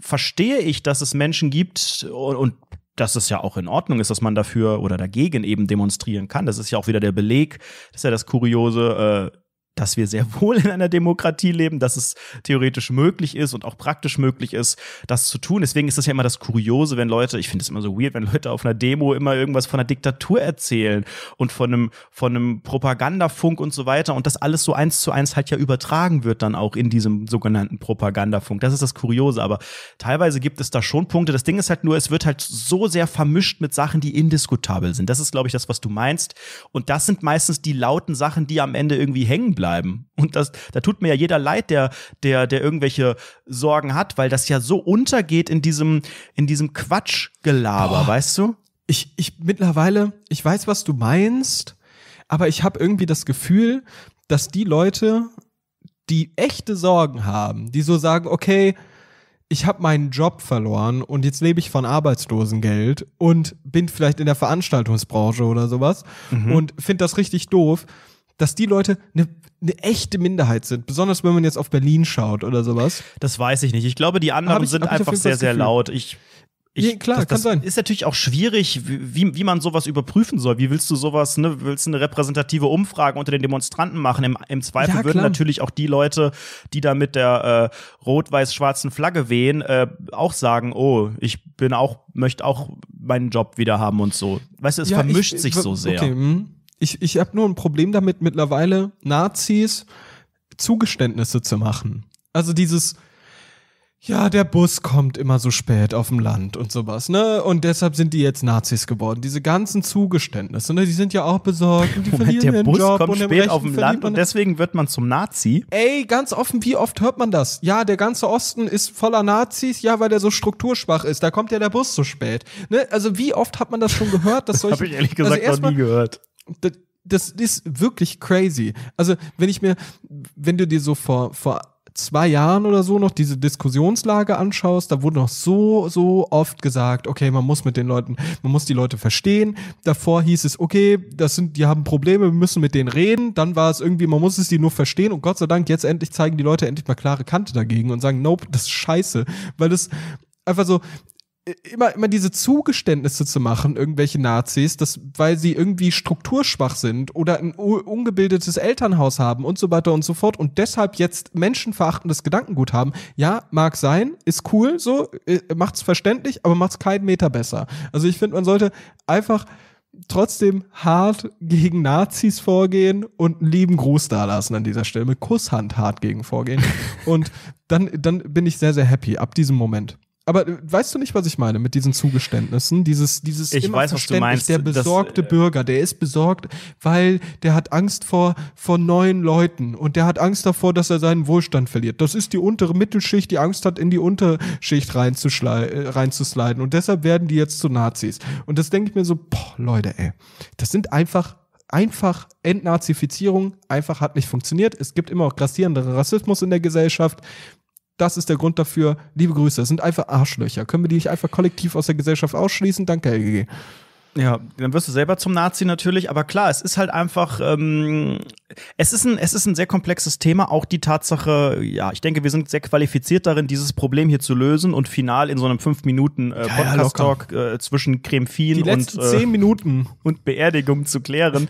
verstehe ich, dass es Menschen gibt und, und dass es ja auch in Ordnung ist, dass man dafür oder dagegen eben demonstrieren kann. Das ist ja auch wieder der Beleg, das ist ja das Kuriose, äh, dass wir sehr wohl in einer Demokratie leben, dass es theoretisch möglich ist und auch praktisch möglich ist, das zu tun. Deswegen ist das ja immer das Kuriose, wenn Leute, ich finde es immer so weird, wenn Leute auf einer Demo immer irgendwas von einer Diktatur erzählen und von einem, von einem Propagandafunk und so weiter und das alles so eins zu eins halt ja übertragen wird dann auch in diesem sogenannten Propagandafunk. Das ist das Kuriose, aber teilweise gibt es da schon Punkte. Das Ding ist halt nur, es wird halt so sehr vermischt mit Sachen, die indiskutabel sind. Das ist, glaube ich, das, was du meinst. Und das sind meistens die lauten Sachen, die am Ende irgendwie hängen bleiben bleiben. Und das, da tut mir ja jeder leid, der, der, der irgendwelche Sorgen hat, weil das ja so untergeht in diesem, in diesem Quatschgelaber, Boah. weißt du? Ich, ich mittlerweile, ich weiß, was du meinst, aber ich habe irgendwie das Gefühl, dass die Leute, die echte Sorgen haben, die so sagen, okay, ich habe meinen Job verloren und jetzt lebe ich von Arbeitslosengeld und bin vielleicht in der Veranstaltungsbranche oder sowas mhm. und finde das richtig doof, dass die Leute eine eine echte Minderheit sind, besonders wenn man jetzt auf Berlin schaut oder sowas. Das weiß ich nicht. Ich glaube, die anderen ich, sind einfach sehr, sehr laut. Ich ich, nee, klar, das, das sein. Ist natürlich auch schwierig, wie, wie man sowas überprüfen soll. Wie willst du sowas, ne, willst du eine repräsentative Umfrage unter den Demonstranten machen? Im, im Zweifel ja, würden natürlich auch die Leute, die da mit der äh, rot-weiß-schwarzen Flagge wehen, äh, auch sagen, oh, ich bin auch, möchte auch meinen Job wieder haben und so. Weißt du, es ja, vermischt ich, sich äh, so sehr. Okay, mh. Hm ich, ich habe nur ein Problem damit, mittlerweile Nazis Zugeständnisse zu machen. Also dieses, ja, der Bus kommt immer so spät auf dem Land und sowas, ne? Und deshalb sind die jetzt Nazis geworden. Diese ganzen Zugeständnisse, ne? Die sind ja auch besorgt und die Moment, verlieren der Bus Job kommt spät auf dem Land und deswegen wird man zum Nazi. Ey, ganz offen, wie oft hört man das? Ja, der ganze Osten ist voller Nazis, ja, weil der so strukturschwach ist. Da kommt ja der Bus so spät. Ne? Also wie oft hat man das schon gehört? Das habe ich ehrlich gesagt also noch nie gehört. Das, das ist wirklich crazy. Also, wenn ich mir, wenn du dir so vor, vor zwei Jahren oder so noch diese Diskussionslage anschaust, da wurde noch so, so oft gesagt, okay, man muss mit den Leuten, man muss die Leute verstehen. Davor hieß es, okay, das sind, die haben Probleme, wir müssen mit denen reden. Dann war es irgendwie, man muss es die nur verstehen und Gott sei Dank, jetzt endlich zeigen die Leute endlich mal klare Kante dagegen und sagen, nope, das ist scheiße. Weil das einfach so, immer, immer diese Zugeständnisse zu machen, irgendwelche Nazis, dass, weil sie irgendwie strukturschwach sind oder ein ungebildetes Elternhaus haben und so weiter und so fort und deshalb jetzt menschenverachtendes Gedankengut haben. Ja, mag sein, ist cool, so, äh, macht's verständlich, aber macht's keinen Meter besser. Also ich finde, man sollte einfach trotzdem hart gegen Nazis vorgehen und einen lieben Gruß dalassen an dieser Stelle, mit Kusshand hart gegen vorgehen. und dann, dann bin ich sehr, sehr happy ab diesem Moment aber äh, weißt du nicht, was ich meine mit diesen Zugeständnissen? Dieses, dieses ich immer weiß, was du meinst, der besorgte das, äh, Bürger, der ist besorgt, weil der hat Angst vor, vor neuen Leuten und der hat Angst davor, dass er seinen Wohlstand verliert. Das ist die untere Mittelschicht, die Angst hat, in die Unterschicht äh, reinzusliden. Und deshalb werden die jetzt zu Nazis. Und das denke ich mir so, boah, Leute, ey, das sind einfach einfach Entnazifizierung einfach hat nicht funktioniert. Es gibt immer auch grassierenderen Rassismus in der Gesellschaft das ist der Grund dafür. Liebe Grüße, das sind einfach Arschlöcher. Können wir die nicht einfach kollektiv aus der Gesellschaft ausschließen? Danke, LGG. Ja, dann wirst du selber zum Nazi natürlich, aber klar, es ist halt einfach, ähm, es, ist ein, es ist ein sehr komplexes Thema, auch die Tatsache, ja, ich denke, wir sind sehr qualifiziert darin, dieses Problem hier zu lösen und final in so einem 5-Minuten-Podcast-Talk äh, ja, ja, äh, zwischen Cremefien und äh, 10 Minuten und Beerdigung zu klären.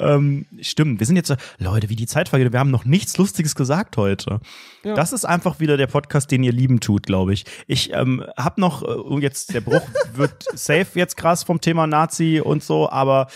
ähm, stimmt, wir sind jetzt, Leute, wie die Zeit vergeht, wir haben noch nichts Lustiges gesagt heute. Ja. Das ist einfach wieder der Podcast, den ihr lieben tut, glaube ich. Ich ähm, habe noch, äh, oh, jetzt der Bruch wird safe jetzt krass vom Thema Nazi und so, aber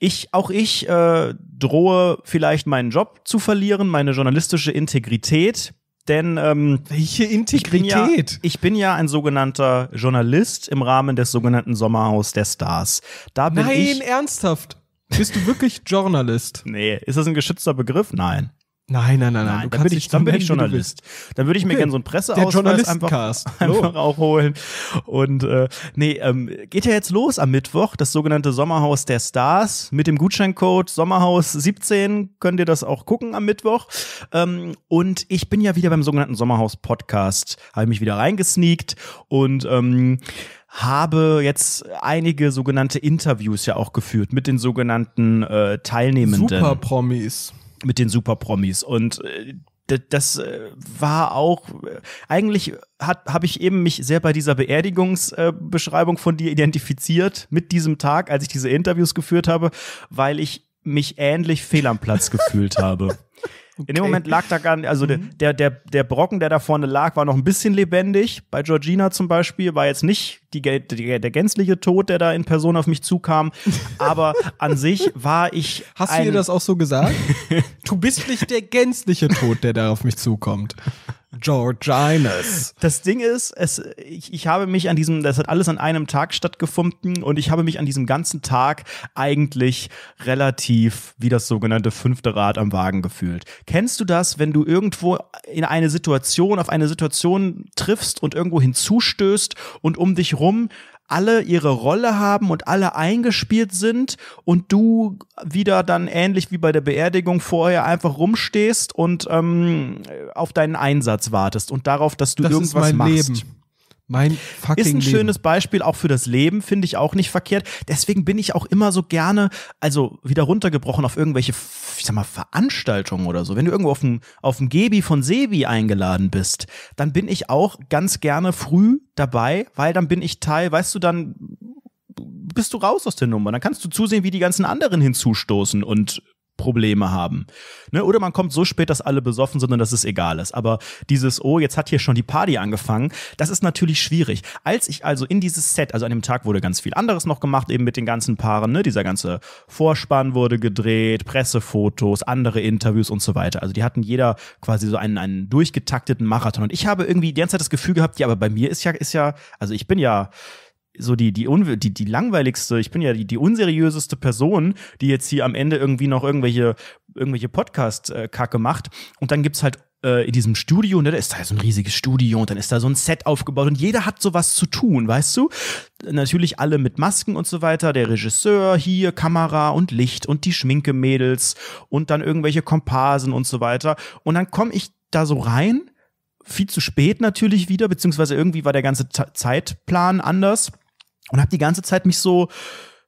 ich, auch ich äh, drohe vielleicht meinen Job zu verlieren, meine journalistische Integrität. Denn ähm, welche Integrität? Ich bin, ja, ich bin ja ein sogenannter Journalist im Rahmen des sogenannten Sommerhaus der Stars. Da bin Nein, ich ernsthaft. Bist du wirklich Journalist? Nee, ist das ein geschützter Begriff? Nein. Nein, nein, nein, nein. Du dann kannst bin ich, dann bin ich Journalist. Dann würde ich mir okay. gerne so einen Presseausweis einfach, einfach auch holen. Und äh, nee, ähm, geht ja jetzt los am Mittwoch, das sogenannte Sommerhaus der Stars mit dem Gutscheincode Sommerhaus17 könnt ihr das auch gucken am Mittwoch. Ähm, und ich bin ja wieder beim sogenannten Sommerhaus-Podcast, habe mich wieder reingesneakt und ähm, habe jetzt einige sogenannte Interviews ja auch geführt mit den sogenannten äh, Teilnehmenden. Super Promis mit den Super-Promis. Und äh, das äh, war auch äh, eigentlich hat habe ich eben mich sehr bei dieser Beerdigungsbeschreibung von dir identifiziert mit diesem Tag, als ich diese Interviews geführt habe, weil ich mich ähnlich fehl am Platz gefühlt habe. Okay. In dem Moment lag da gar nicht, also mhm. der, der, der Brocken, der da vorne lag, war noch ein bisschen lebendig. Bei Georgina zum Beispiel war jetzt nicht die, die, der gänzliche Tod, der da in Person auf mich zukam. Aber an sich war ich. Hast du dir das auch so gesagt? du bist nicht der gänzliche Tod, der da auf mich zukommt. Georginas. Das Ding ist, es, ich, ich habe mich an diesem, das hat alles an einem Tag stattgefunden und ich habe mich an diesem ganzen Tag eigentlich relativ wie das sogenannte fünfte Rad am Wagen gefühlt. Kennst du das, wenn du irgendwo in eine Situation, auf eine Situation triffst und irgendwo hinzustößt und um dich rum alle ihre Rolle haben und alle eingespielt sind und du wieder dann ähnlich wie bei der Beerdigung vorher einfach rumstehst und ähm, auf deinen Einsatz wartest und darauf, dass du das irgendwas machst. Leben. Mein fucking Ist ein Leben. schönes Beispiel auch für das Leben, finde ich auch nicht verkehrt. Deswegen bin ich auch immer so gerne, also wieder runtergebrochen auf irgendwelche, ich sag mal, Veranstaltungen oder so. Wenn du irgendwo auf dem, auf dem Gebi von Sebi eingeladen bist, dann bin ich auch ganz gerne früh dabei, weil dann bin ich Teil, weißt du, dann bist du raus aus der Nummer. Dann kannst du zusehen, wie die ganzen anderen hinzustoßen und Probleme haben. Ne? Oder man kommt so spät, dass alle besoffen sind und dass es egal ist. Aber dieses, oh, jetzt hat hier schon die Party angefangen, das ist natürlich schwierig. Als ich also in dieses Set, also an dem Tag wurde ganz viel anderes noch gemacht, eben mit den ganzen Paaren, ne? dieser ganze Vorspann wurde gedreht, Pressefotos, andere Interviews und so weiter. Also die hatten jeder quasi so einen, einen durchgetakteten Marathon. Und ich habe irgendwie die ganze Zeit das Gefühl gehabt, ja, aber bei mir ist ja, ist ja, also ich bin ja, so die, die, die, die langweiligste, ich bin ja die, die unseriöseste Person, die jetzt hier am Ende irgendwie noch irgendwelche, irgendwelche Podcast-Kacke äh, macht. Und dann gibt es halt äh, in diesem Studio, ne, da ist da so ein riesiges Studio und dann ist da so ein Set aufgebaut und jeder hat sowas zu tun, weißt du? Natürlich alle mit Masken und so weiter, der Regisseur hier, Kamera und Licht und die Schminke-Mädels und dann irgendwelche Komparsen und so weiter. Und dann komme ich da so rein, viel zu spät natürlich wieder, beziehungsweise irgendwie war der ganze Zeitplan anders und habe die ganze Zeit mich so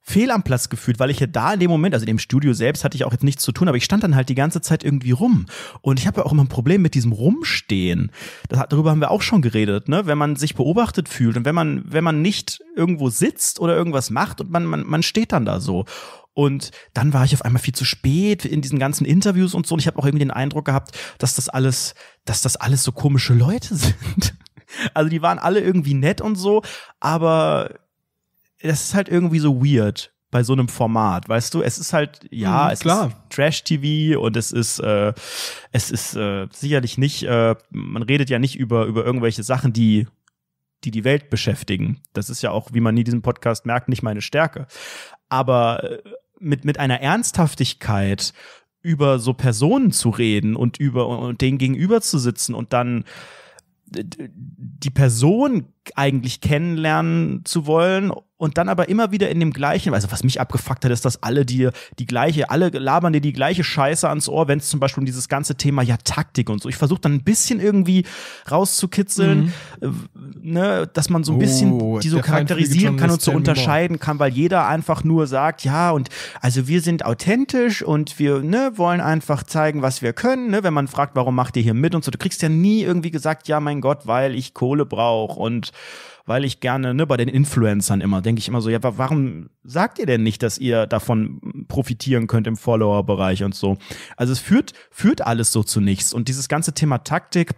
fehl am Platz gefühlt, weil ich ja da in dem Moment, also in dem Studio selbst hatte ich auch jetzt nichts zu tun, aber ich stand dann halt die ganze Zeit irgendwie rum. Und ich habe ja auch immer ein Problem mit diesem Rumstehen. Hat, darüber haben wir auch schon geredet, ne? Wenn man sich beobachtet fühlt und wenn man, wenn man nicht irgendwo sitzt oder irgendwas macht und man, man, man steht dann da so. Und dann war ich auf einmal viel zu spät in diesen ganzen Interviews und so. Und ich habe auch irgendwie den Eindruck gehabt, dass das alles, dass das alles so komische Leute sind. Also die waren alle irgendwie nett und so, aber das ist halt irgendwie so weird bei so einem Format, weißt du? Es ist halt, ja, mhm, es klar. ist Trash-TV und es ist, äh, es ist äh, sicherlich nicht, äh, man redet ja nicht über, über irgendwelche Sachen, die die die Welt beschäftigen. Das ist ja auch, wie man in diesem Podcast merkt, nicht meine Stärke. Aber äh, mit, mit einer Ernsthaftigkeit über so Personen zu reden und über und denen gegenüber zu sitzen und dann die Person eigentlich kennenlernen zu wollen und dann aber immer wieder in dem gleichen, also was mich abgefuckt hat, ist, dass alle dir die gleiche, alle labern dir die gleiche Scheiße ans Ohr, wenn es zum Beispiel um dieses ganze Thema ja Taktik und so. Ich versuche dann ein bisschen irgendwie rauszukitzeln, mhm. Äh, ne, dass man so ein bisschen oh, die so charakterisieren kann und so unterscheiden kann, weil jeder einfach nur sagt, ja und also wir sind authentisch und wir ne, wollen einfach zeigen, was wir können. Ne? Wenn man fragt, warum macht ihr hier mit und so, du kriegst ja nie irgendwie gesagt, ja mein Gott, weil ich Kohle brauche und weil ich gerne, ne, bei den Influencern immer, denke ich immer so, ja, warum sagt ihr denn nicht, dass ihr davon profitieren könnt im Follower-Bereich und so? Also es führt, führt alles so zu nichts. Und dieses ganze Thema Taktik,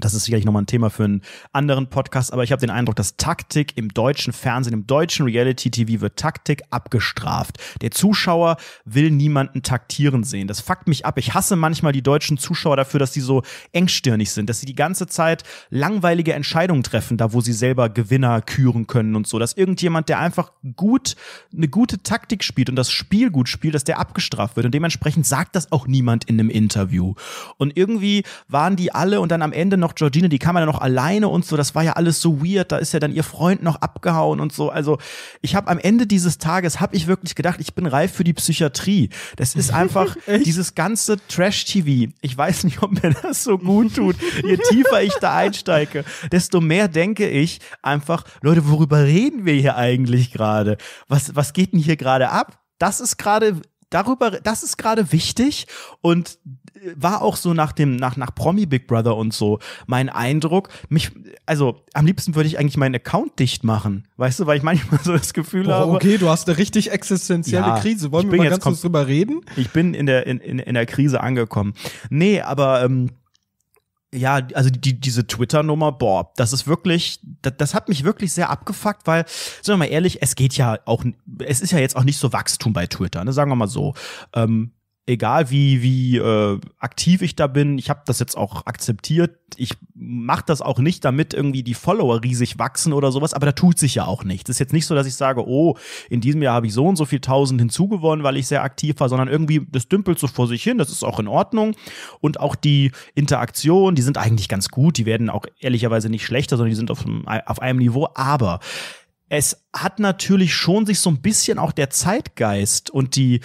das ist sicherlich nochmal ein Thema für einen anderen Podcast, aber ich habe den Eindruck, dass Taktik im deutschen Fernsehen, im deutschen Reality-TV wird Taktik abgestraft. Der Zuschauer will niemanden taktieren sehen. Das fuckt mich ab. Ich hasse manchmal die deutschen Zuschauer dafür, dass sie so engstirnig sind, dass sie die ganze Zeit langweilige Entscheidungen treffen, da wo sie selber Gewinner küren können und so. Dass irgendjemand, der einfach gut, eine gute Taktik spielt und das Spiel gut spielt, dass der abgestraft wird. Und dementsprechend sagt das auch niemand in einem Interview. Und irgendwie waren die alle und dann am Ende noch Georgina, die kam ja noch alleine und so, das war ja alles so weird, da ist ja dann ihr Freund noch abgehauen und so. Also ich habe am Ende dieses Tages, habe ich wirklich gedacht, ich bin reif für die Psychiatrie. Das ist einfach dieses ganze Trash-TV. Ich weiß nicht, ob mir das so gut tut. Je tiefer ich da einsteige, desto mehr denke ich einfach, Leute, worüber reden wir hier eigentlich gerade? Was, was geht denn hier gerade ab? das ist gerade darüber, das ist gerade wichtig und äh, war auch so nach dem, nach, nach Promi Big Brother und so mein Eindruck. Mich, also am liebsten würde ich eigentlich meinen Account dicht machen, weißt du, weil ich manchmal so das Gefühl Boah, habe. Okay, du hast eine richtig existenzielle ja, Krise. Wollen wir mal ganz kurz drüber reden? Ich bin in der, in, in, in der Krise angekommen. Nee, aber ähm, ja, also die, diese Twitter-Nummer, boah, das ist wirklich, das, das hat mich wirklich sehr abgefuckt, weil, sagen wir mal ehrlich, es geht ja auch, es ist ja jetzt auch nicht so Wachstum bei Twitter, ne, sagen wir mal so. Ähm, egal wie wie äh, aktiv ich da bin, ich habe das jetzt auch akzeptiert. Ich mache das auch nicht, damit irgendwie die Follower riesig wachsen oder sowas, aber da tut sich ja auch nichts. Ist jetzt nicht so, dass ich sage, oh, in diesem Jahr habe ich so und so viel tausend hinzugewonnen, weil ich sehr aktiv war, sondern irgendwie das dümpelt so vor sich hin, das ist auch in Ordnung und auch die Interaktion, die sind eigentlich ganz gut, die werden auch ehrlicherweise nicht schlechter, sondern die sind auf einem, auf einem Niveau, aber es hat natürlich schon sich so ein bisschen auch der Zeitgeist und die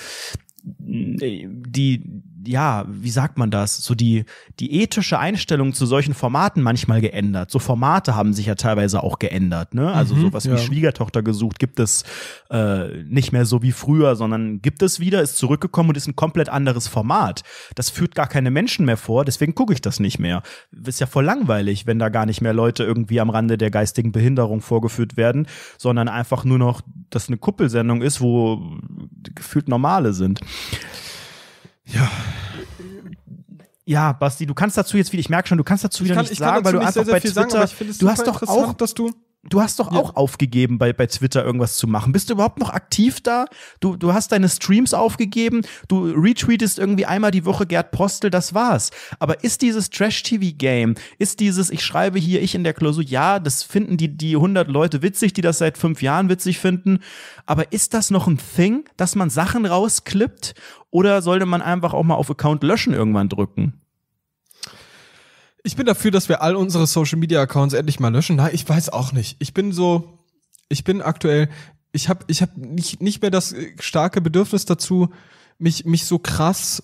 die ja, wie sagt man das, so die, die ethische Einstellung zu solchen Formaten manchmal geändert. So Formate haben sich ja teilweise auch geändert, ne? Also mhm, sowas ja. wie Schwiegertochter gesucht gibt es äh, nicht mehr so wie früher, sondern gibt es wieder, ist zurückgekommen und ist ein komplett anderes Format. Das führt gar keine Menschen mehr vor, deswegen gucke ich das nicht mehr. Ist ja voll langweilig, wenn da gar nicht mehr Leute irgendwie am Rande der geistigen Behinderung vorgeführt werden, sondern einfach nur noch, dass eine Kuppelsendung ist, wo gefühlt normale sind. Ja. Ja, Basti, du kannst dazu jetzt wieder, ich merke schon, du kannst dazu wieder kann, nichts sagen, kann weil du einfach sehr, sehr bei Twitter, sagen, du hast doch auch, dass du du hast doch ja. auch aufgegeben, bei, bei Twitter irgendwas zu machen. Bist du überhaupt noch aktiv da? Du, du hast deine Streams aufgegeben, du retweetest irgendwie einmal die Woche Gerd Postel, das war's. Aber ist dieses Trash-TV-Game, ist dieses, ich schreibe hier, ich in der Klausur, ja, das finden die, die 100 Leute witzig, die das seit fünf Jahren witzig finden. Aber ist das noch ein Thing, dass man Sachen rausklippt? Oder sollte man einfach auch mal auf Account löschen irgendwann drücken? Ich bin dafür, dass wir all unsere Social Media Accounts endlich mal löschen. Nein, ich weiß auch nicht. Ich bin so, ich bin aktuell, ich habe ich hab nicht, nicht mehr das äh, starke Bedürfnis dazu, mich, mich so krass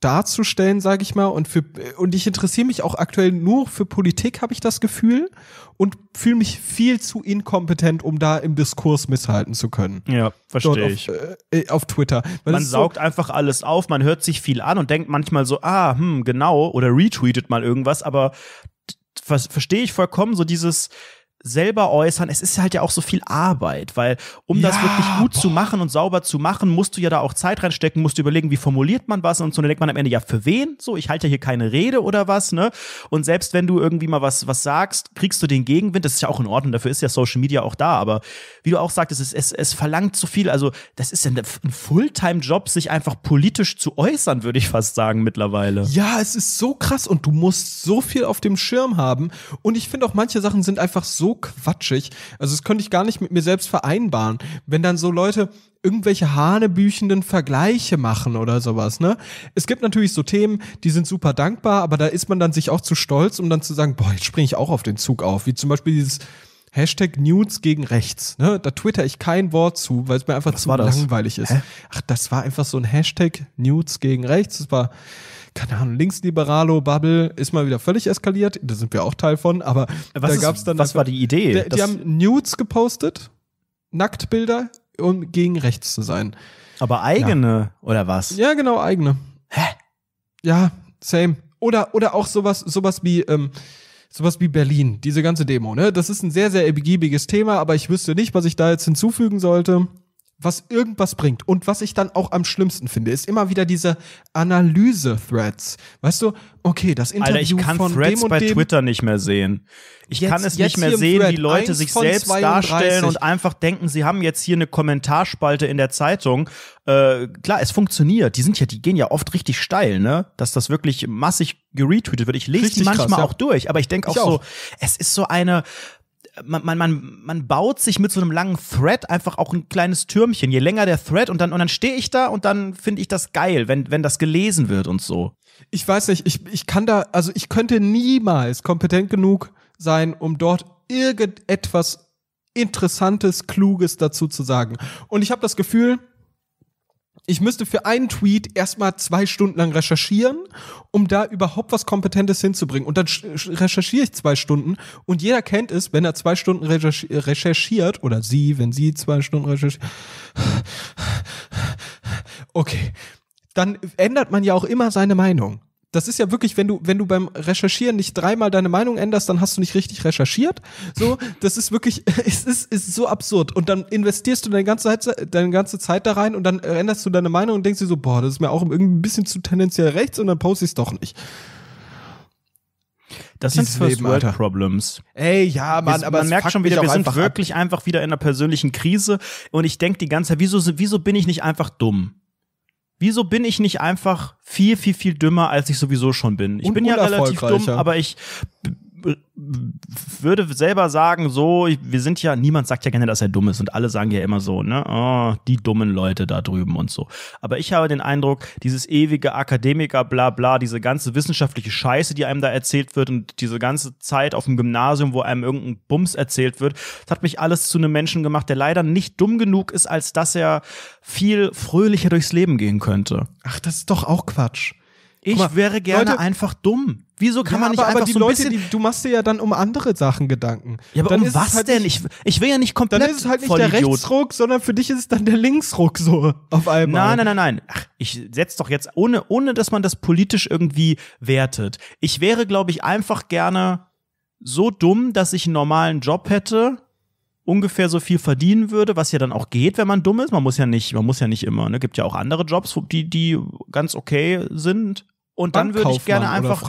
darzustellen, sage ich mal. Und für und ich interessiere mich auch aktuell nur für Politik, habe ich das Gefühl, und fühle mich viel zu inkompetent, um da im Diskurs mithalten zu können. Ja, verstehe ich. Auf, äh, äh, auf, Twitter. Weil man saugt so einfach alles auf, man hört sich viel an und denkt manchmal so, ah, hm, genau, oder retweetet mal irgendwas, aber verstehe ich vollkommen so dieses selber äußern. Es ist halt ja auch so viel Arbeit, weil um ja, das wirklich gut boah. zu machen und sauber zu machen, musst du ja da auch Zeit reinstecken, musst du überlegen, wie formuliert man was und so dann denkt man am Ende ja für wen? So, ich halte ja hier keine Rede oder was, ne? Und selbst wenn du irgendwie mal was was sagst, kriegst du den Gegenwind. Das ist ja auch in Ordnung. Dafür ist ja Social Media auch da. Aber wie du auch sagtest, es es, es verlangt zu viel. Also das ist ja ein Fulltime-Job, sich einfach politisch zu äußern, würde ich fast sagen mittlerweile. Ja, es ist so krass und du musst so viel auf dem Schirm haben. Und ich finde auch manche Sachen sind einfach so so quatschig. Also das könnte ich gar nicht mit mir selbst vereinbaren. Wenn dann so Leute irgendwelche hanebüchenden Vergleiche machen oder sowas, ne? Es gibt natürlich so Themen, die sind super dankbar, aber da ist man dann sich auch zu stolz, um dann zu sagen, boah, jetzt springe ich auch auf den Zug auf. Wie zum Beispiel dieses Hashtag Nudes gegen rechts. Ne? Da twitter ich kein Wort zu, weil es mir einfach Was zu langweilig ist. Hä? Ach, das war einfach so ein Hashtag Nudes gegen rechts. Das war keine Ahnung, Linksliberalo-Bubble ist mal wieder völlig eskaliert. Da sind wir auch Teil von, aber was da gab es dann. Was war die Idee? Der, die haben Nudes gepostet, Nacktbilder, um gegen rechts zu sein. Aber eigene, ja. oder was? Ja, genau, eigene. Hä? Ja, same. Oder, oder auch sowas, sowas wie, ähm, sowas wie Berlin, diese ganze Demo, ne? Das ist ein sehr, sehr ergiebiges Thema, aber ich wüsste nicht, was ich da jetzt hinzufügen sollte was irgendwas bringt. Und was ich dann auch am schlimmsten finde, ist immer wieder diese Analyse-Threads. Weißt du, okay, das Interview Alter, ich kann von Threads dem und bei dem Twitter nicht mehr sehen. Ich jetzt, kann es nicht mehr sehen, Thread wie Leute sich selbst 32. darstellen und einfach denken, sie haben jetzt hier eine Kommentarspalte in der Zeitung. Äh, klar, es funktioniert. Die sind ja, die gehen ja oft richtig steil, ne? Dass das wirklich massig geretweetet wird. Ich lese die manchmal krass, ja. auch durch, aber ich denke auch, auch so, es ist so eine man, man, man, man baut sich mit so einem langen Thread einfach auch ein kleines Türmchen. Je länger der Thread und dann, und dann stehe ich da und dann finde ich das geil, wenn, wenn das gelesen wird und so. Ich weiß nicht, ich, ich kann da, also ich könnte niemals kompetent genug sein, um dort irgendetwas Interessantes, Kluges dazu zu sagen. Und ich habe das Gefühl, ich müsste für einen Tweet erstmal zwei Stunden lang recherchieren, um da überhaupt was Kompetentes hinzubringen. Und dann recherchiere ich zwei Stunden und jeder kennt es, wenn er zwei Stunden recherchiert oder sie, wenn sie zwei Stunden recherchiert. Okay. Dann ändert man ja auch immer seine Meinung das ist ja wirklich, wenn du, wenn du beim Recherchieren nicht dreimal deine Meinung änderst, dann hast du nicht richtig recherchiert. So, das ist wirklich, es ist, ist so absurd. Und dann investierst du deine ganze Zeit, deine ganze Zeit da rein und dann änderst du deine Meinung und denkst dir so, boah, das ist mir auch irgendwie ein bisschen zu tendenziell rechts und dann poste ich es doch nicht. Das Dieses sind First World Problems. Ey, ja, Mann, aber man merkt schon wieder, wir sind wirklich ab. einfach wieder in einer persönlichen Krise und ich denke die ganze Zeit, wieso, wieso bin ich nicht einfach dumm? wieso bin ich nicht einfach viel, viel, viel dümmer, als ich sowieso schon bin? Ich Und bin ja relativ dumm, aber ich würde selber sagen, so, wir sind ja, niemand sagt ja gerne, dass er dumm ist und alle sagen ja immer so, ne, oh, die dummen Leute da drüben und so. Aber ich habe den Eindruck, dieses ewige Akademiker, bla bla, diese ganze wissenschaftliche Scheiße, die einem da erzählt wird und diese ganze Zeit auf dem Gymnasium, wo einem irgendein Bums erzählt wird, das hat mich alles zu einem Menschen gemacht, der leider nicht dumm genug ist, als dass er viel fröhlicher durchs Leben gehen könnte. Ach, das ist doch auch Quatsch. Ich mal, wäre gerne Leute, einfach dumm. Wieso kann ja, man nicht aber, einfach aber die so ein Leute, bisschen... Die, du machst dir ja dann um andere Sachen Gedanken. Ja, aber dann um was halt denn? Nicht, ich, ich will ja nicht komplett Dann ist es halt nicht der Idiot. Rechtsruck, sondern für dich ist es dann der Linksruck so auf einmal. Nein, nein, nein, nein. Ach, ich setz doch jetzt, ohne, ohne dass man das politisch irgendwie wertet. Ich wäre, glaube ich, einfach gerne so dumm, dass ich einen normalen Job hätte ungefähr so viel verdienen würde, was ja dann auch geht, wenn man dumm ist. Man muss ja nicht, man muss ja nicht immer, ne? Gibt ja auch andere Jobs, die, die ganz okay sind. Und dann würde ich gerne einfach.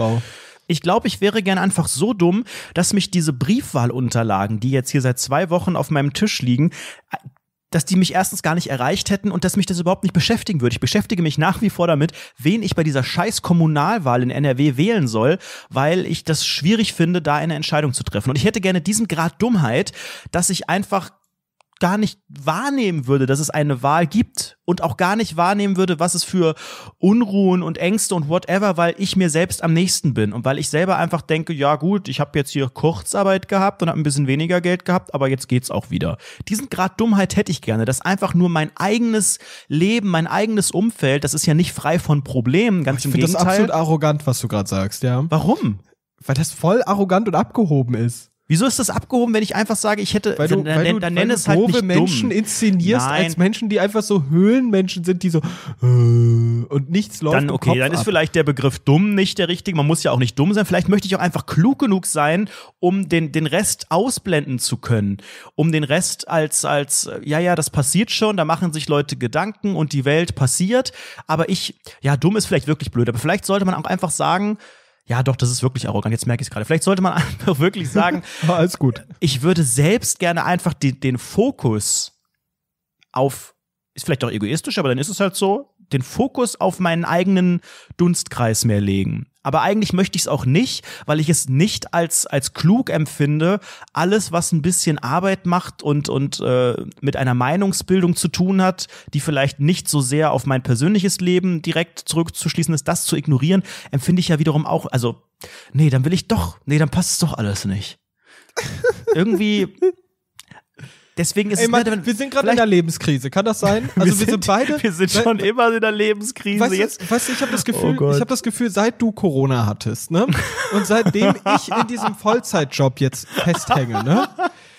Ich glaube, ich wäre gerne einfach so dumm, dass mich diese Briefwahlunterlagen, die jetzt hier seit zwei Wochen auf meinem Tisch liegen, dass die mich erstens gar nicht erreicht hätten und dass mich das überhaupt nicht beschäftigen würde. Ich beschäftige mich nach wie vor damit, wen ich bei dieser scheiß Kommunalwahl in NRW wählen soll, weil ich das schwierig finde, da eine Entscheidung zu treffen. Und ich hätte gerne diesen Grad Dummheit, dass ich einfach gar nicht wahrnehmen würde, dass es eine Wahl gibt und auch gar nicht wahrnehmen würde, was es für Unruhen und Ängste und whatever, weil ich mir selbst am nächsten bin und weil ich selber einfach denke, ja gut, ich habe jetzt hier Kurzarbeit gehabt und habe ein bisschen weniger Geld gehabt, aber jetzt geht's auch wieder. Diesen Grad Dummheit hätte ich gerne, dass einfach nur mein eigenes Leben, mein eigenes Umfeld, das ist ja nicht frei von Problemen, ganz ich im Gegenteil. Ich finde das absolut arrogant, was du gerade sagst, ja. Warum? Weil das voll arrogant und abgehoben ist. Wieso ist das abgehoben, wenn ich einfach sage, ich hätte, weil du, dann, weil dann, dann du, nenne es halt nicht Menschen dumm. inszenierst Nein. als Menschen, die einfach so Höhlenmenschen sind, die so äh, und nichts läuft. Dann okay, dann ist ab. vielleicht der Begriff dumm nicht der richtige. Man muss ja auch nicht dumm sein. Vielleicht möchte ich auch einfach klug genug sein, um den den Rest ausblenden zu können, um den Rest als als ja ja, das passiert schon. Da machen sich Leute Gedanken und die Welt passiert. Aber ich ja, dumm ist vielleicht wirklich blöd. Aber vielleicht sollte man auch einfach sagen ja doch, das ist wirklich arrogant, jetzt merke ich es gerade. Vielleicht sollte man einfach wirklich sagen, alles gut. Ich würde selbst gerne einfach die, den Fokus auf, ist vielleicht auch egoistisch, aber dann ist es halt so, den Fokus auf meinen eigenen Dunstkreis mehr legen. Aber eigentlich möchte ich es auch nicht, weil ich es nicht als, als klug empfinde, alles, was ein bisschen Arbeit macht und, und äh, mit einer Meinungsbildung zu tun hat, die vielleicht nicht so sehr auf mein persönliches Leben direkt zurückzuschließen ist, das zu ignorieren, empfinde ich ja wiederum auch, also, nee, dann will ich doch, nee, dann passt es doch alles nicht. Irgendwie Deswegen ist Ey, Mann, es Mann, Wir sind gerade in der Lebenskrise, kann das sein? Also wir, sind, wir sind beide. Wir sind schon weil, immer in der Lebenskrise. Weißt, jetzt. Weißt du, ich habe das oh Gefühl, oh ich habe das Gefühl, seit du Corona hattest, ne? Und seitdem ich in diesem Vollzeitjob jetzt festhänge, ne?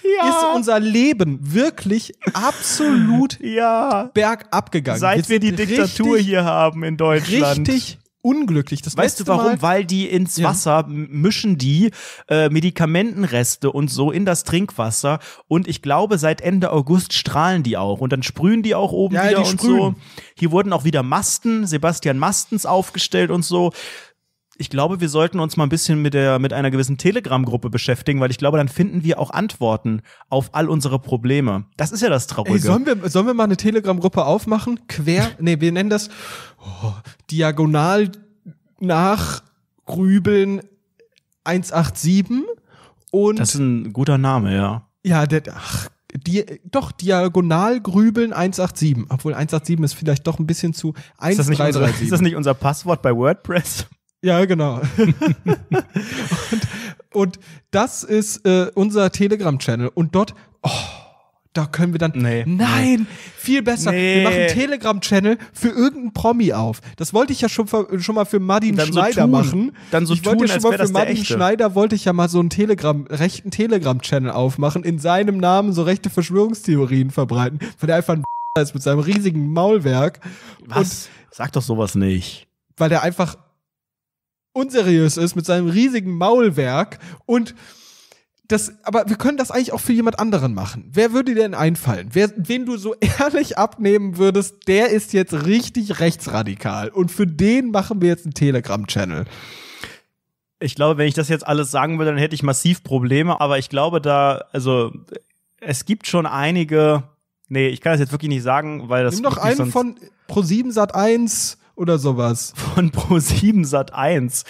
Ja. ist unser Leben wirklich absolut ja. bergab gegangen. Seit wir die Diktatur richtig, hier haben in Deutschland. Richtig unglücklich. Das weißt du warum? Mal Weil die ins Wasser mischen die äh, Medikamentenreste und so in das Trinkwasser und ich glaube seit Ende August strahlen die auch und dann sprühen die auch oben ja, wieder und sprühen. so. Hier wurden auch wieder Masten, Sebastian Mastens aufgestellt und so ich glaube, wir sollten uns mal ein bisschen mit, der, mit einer gewissen Telegram-Gruppe beschäftigen, weil ich glaube, dann finden wir auch Antworten auf all unsere Probleme. Das ist ja das Traurige. Ey, sollen, wir, sollen wir mal eine Telegram-Gruppe aufmachen? Quer, nee, wir nennen das oh, diagonal nach Grübeln 187 und. Das ist ein guter Name, ja. Ja, der, ach, die, doch, diagonal grübeln 187. Obwohl 187 ist vielleicht doch ein bisschen zu 1337. Ist, ist das nicht unser Passwort bei WordPress? Ja, genau. und, und, das ist äh, unser Telegram-Channel. Und dort, oh, da können wir dann. Nee, nein, nee. viel besser. Nee. Wir machen Telegram-Channel für irgendeinen Promi auf. Das wollte ich ja schon, für, schon mal für Martin Schneider so machen. Dann so ich tun, wollte ja schon mal für Martin Schneider wollte ich ja mal so einen Telegram, rechten Telegram-Channel aufmachen, in seinem Namen so rechte Verschwörungstheorien verbreiten, weil der einfach ein ist mit seinem riesigen Maulwerk. Was? Und Sag doch sowas nicht. Weil der einfach unseriös ist mit seinem riesigen Maulwerk und das, aber wir können das eigentlich auch für jemand anderen machen. Wer würde dir denn einfallen? Wer, wen du so ehrlich abnehmen würdest, der ist jetzt richtig rechtsradikal. Und für den machen wir jetzt einen Telegram-Channel. Ich glaube, wenn ich das jetzt alles sagen würde, dann hätte ich massiv Probleme. Aber ich glaube, da, also, es gibt schon einige. Nee, ich kann das jetzt wirklich nicht sagen, weil das. Nimm noch einen von Pro7 Sat 1 oder sowas. Von Pro7 Sat 1.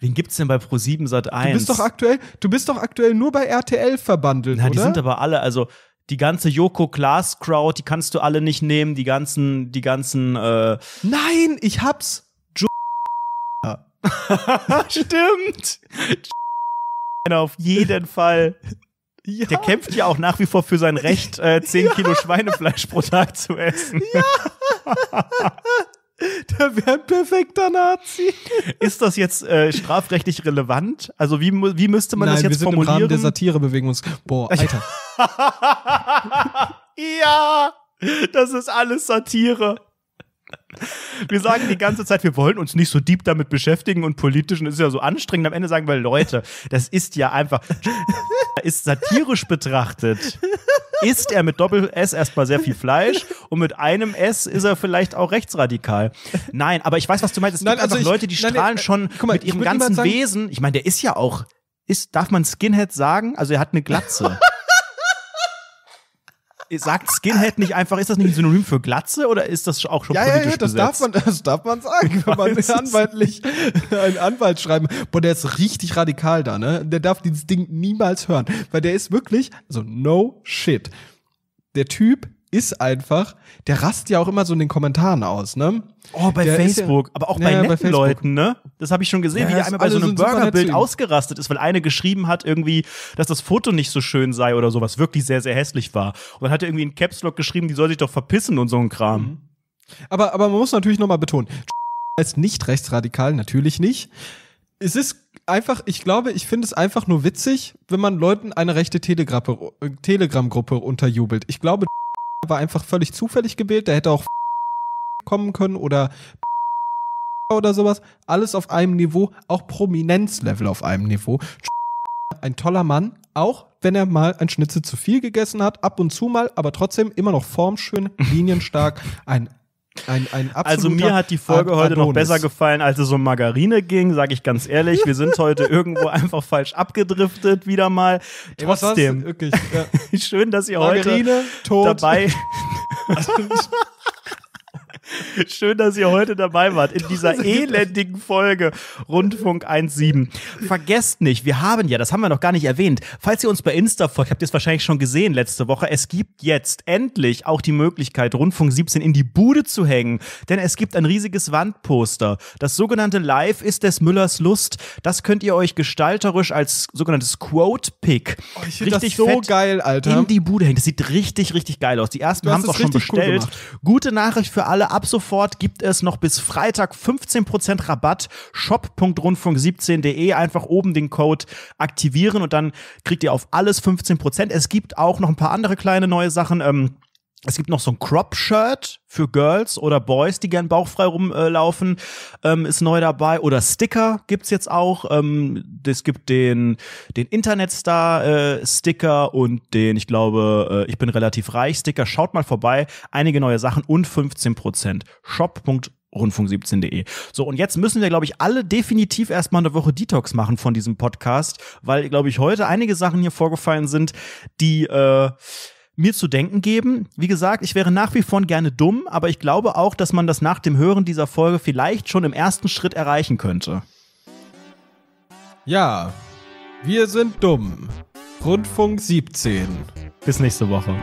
Wen gibt's denn bei Pro7 Sat 1? Du bist doch aktuell, du bist doch aktuell nur bei RTL verbandelt, Na, oder? die sind aber alle, also die ganze Joko Klaas Crowd, die kannst du alle nicht nehmen, die ganzen die ganzen äh Nein, ich hab's. Jo Stimmt. auf jeden Fall. Ja. Der kämpft ja auch nach wie vor für sein Recht, äh, 10 ja. Kilo Schweinefleisch pro Tag zu essen. Ja. Der wäre ein perfekter Nazi. Ist das jetzt äh, strafrechtlich relevant? Also wie, wie müsste man Nein, das jetzt wir sind formulieren? Im Rahmen der Satirebewegung. Boah, Alter. ja, das ist alles Satire. Wir sagen die ganze Zeit, wir wollen uns nicht so deep damit beschäftigen und politisch und es ist ja so anstrengend. Am Ende sagen wir, Leute, das ist ja einfach, ist satirisch betrachtet, isst er mit Doppel-S erstmal sehr viel Fleisch und mit einem S ist er vielleicht auch rechtsradikal. Nein, aber ich weiß, was du meinst. Es nein, gibt also einfach ich, Leute, die strahlen nein, äh, schon mal, mit ihrem ganzen sagen, Wesen. Ich meine, der ist ja auch, ist, darf man Skinhead sagen? Also er hat eine Glatze sagt Skinhead nicht einfach, ist das nicht ein Synonym für Glatze oder ist das auch schon ja, politisch ja, ja, das Darf man, das darf man sagen, wenn man anwaltlich einen Anwalt schreiben. Boah, der ist richtig radikal da, ne? Der darf dieses Ding niemals hören. Weil der ist wirklich, also no shit. Der Typ ist einfach, der rast ja auch immer so in den Kommentaren aus, ne? Oh, bei der Facebook, ja, aber auch bei ja, netten bei Leuten, ne? Das habe ich schon gesehen, ja, wie einmal bei so einem Burgerbild ausgerastet ist, weil eine geschrieben hat irgendwie, dass das Foto nicht so schön sei oder sowas, wirklich sehr, sehr hässlich war. Und dann hat er irgendwie in Caps Lock geschrieben, die soll sich doch verpissen und so ein Kram. Mhm. Aber, aber man muss natürlich nochmal betonen, als nicht rechtsradikal, natürlich nicht. Es ist einfach, ich glaube, ich finde es einfach nur witzig, wenn man Leuten eine rechte Telegram-Gruppe unterjubelt. Ich glaube, war einfach völlig zufällig gewählt. Der hätte auch kommen können oder oder sowas. Alles auf einem Niveau, auch Prominenzlevel auf einem Niveau. Ein toller Mann, auch wenn er mal ein Schnitzel zu viel gegessen hat, ab und zu mal, aber trotzdem immer noch formschön, linienstark, ein ein, ein also mir hat die Folge Ad heute noch besser gefallen, als es um Margarine ging, sage ich ganz ehrlich. Wir sind heute irgendwo einfach falsch abgedriftet, wieder mal. Ey, Trotzdem, wirklich, ja. schön, dass ihr Margarine, heute tot. dabei... Schön, dass ihr heute dabei wart in dieser elendigen Folge Rundfunk 1.7. Vergesst nicht, wir haben ja, das haben wir noch gar nicht erwähnt, falls ihr uns bei Insta folgt, habt ihr es wahrscheinlich schon gesehen letzte Woche, es gibt jetzt endlich auch die Möglichkeit, Rundfunk 17 in die Bude zu hängen, denn es gibt ein riesiges Wandposter. Das sogenannte Live ist des Müllers Lust. Das könnt ihr euch gestalterisch als sogenanntes Quote-Pick oh, ich richtig das so geil, Alter. in die Bude hängen. Das sieht richtig, richtig geil aus. Die ersten haben es auch schon bestellt. Cool Gute Nachricht für alle Ab sofort gibt es noch bis Freitag 15% Rabatt. shop.rundfunk17.de. Einfach oben den Code aktivieren und dann kriegt ihr auf alles 15%. Es gibt auch noch ein paar andere kleine neue Sachen. Ähm, es gibt noch so ein Crop-Shirt für Girls oder Boys, die gern bauchfrei rumlaufen, ähm, ist neu dabei. Oder Sticker gibt's jetzt auch. Ähm, es gibt den, den Internetstar-Sticker äh, und den, ich glaube, äh, ich bin relativ reich Sticker. Schaut mal vorbei. Einige neue Sachen und 15 Prozent. 17de So, und jetzt müssen wir, glaube ich, alle definitiv erstmal eine Woche Detox machen von diesem Podcast, weil, glaube ich, heute einige Sachen hier vorgefallen sind, die äh, mir zu denken geben. Wie gesagt, ich wäre nach wie vor gerne dumm, aber ich glaube auch, dass man das nach dem Hören dieser Folge vielleicht schon im ersten Schritt erreichen könnte. Ja, wir sind dumm. Rundfunk 17. Bis nächste Woche.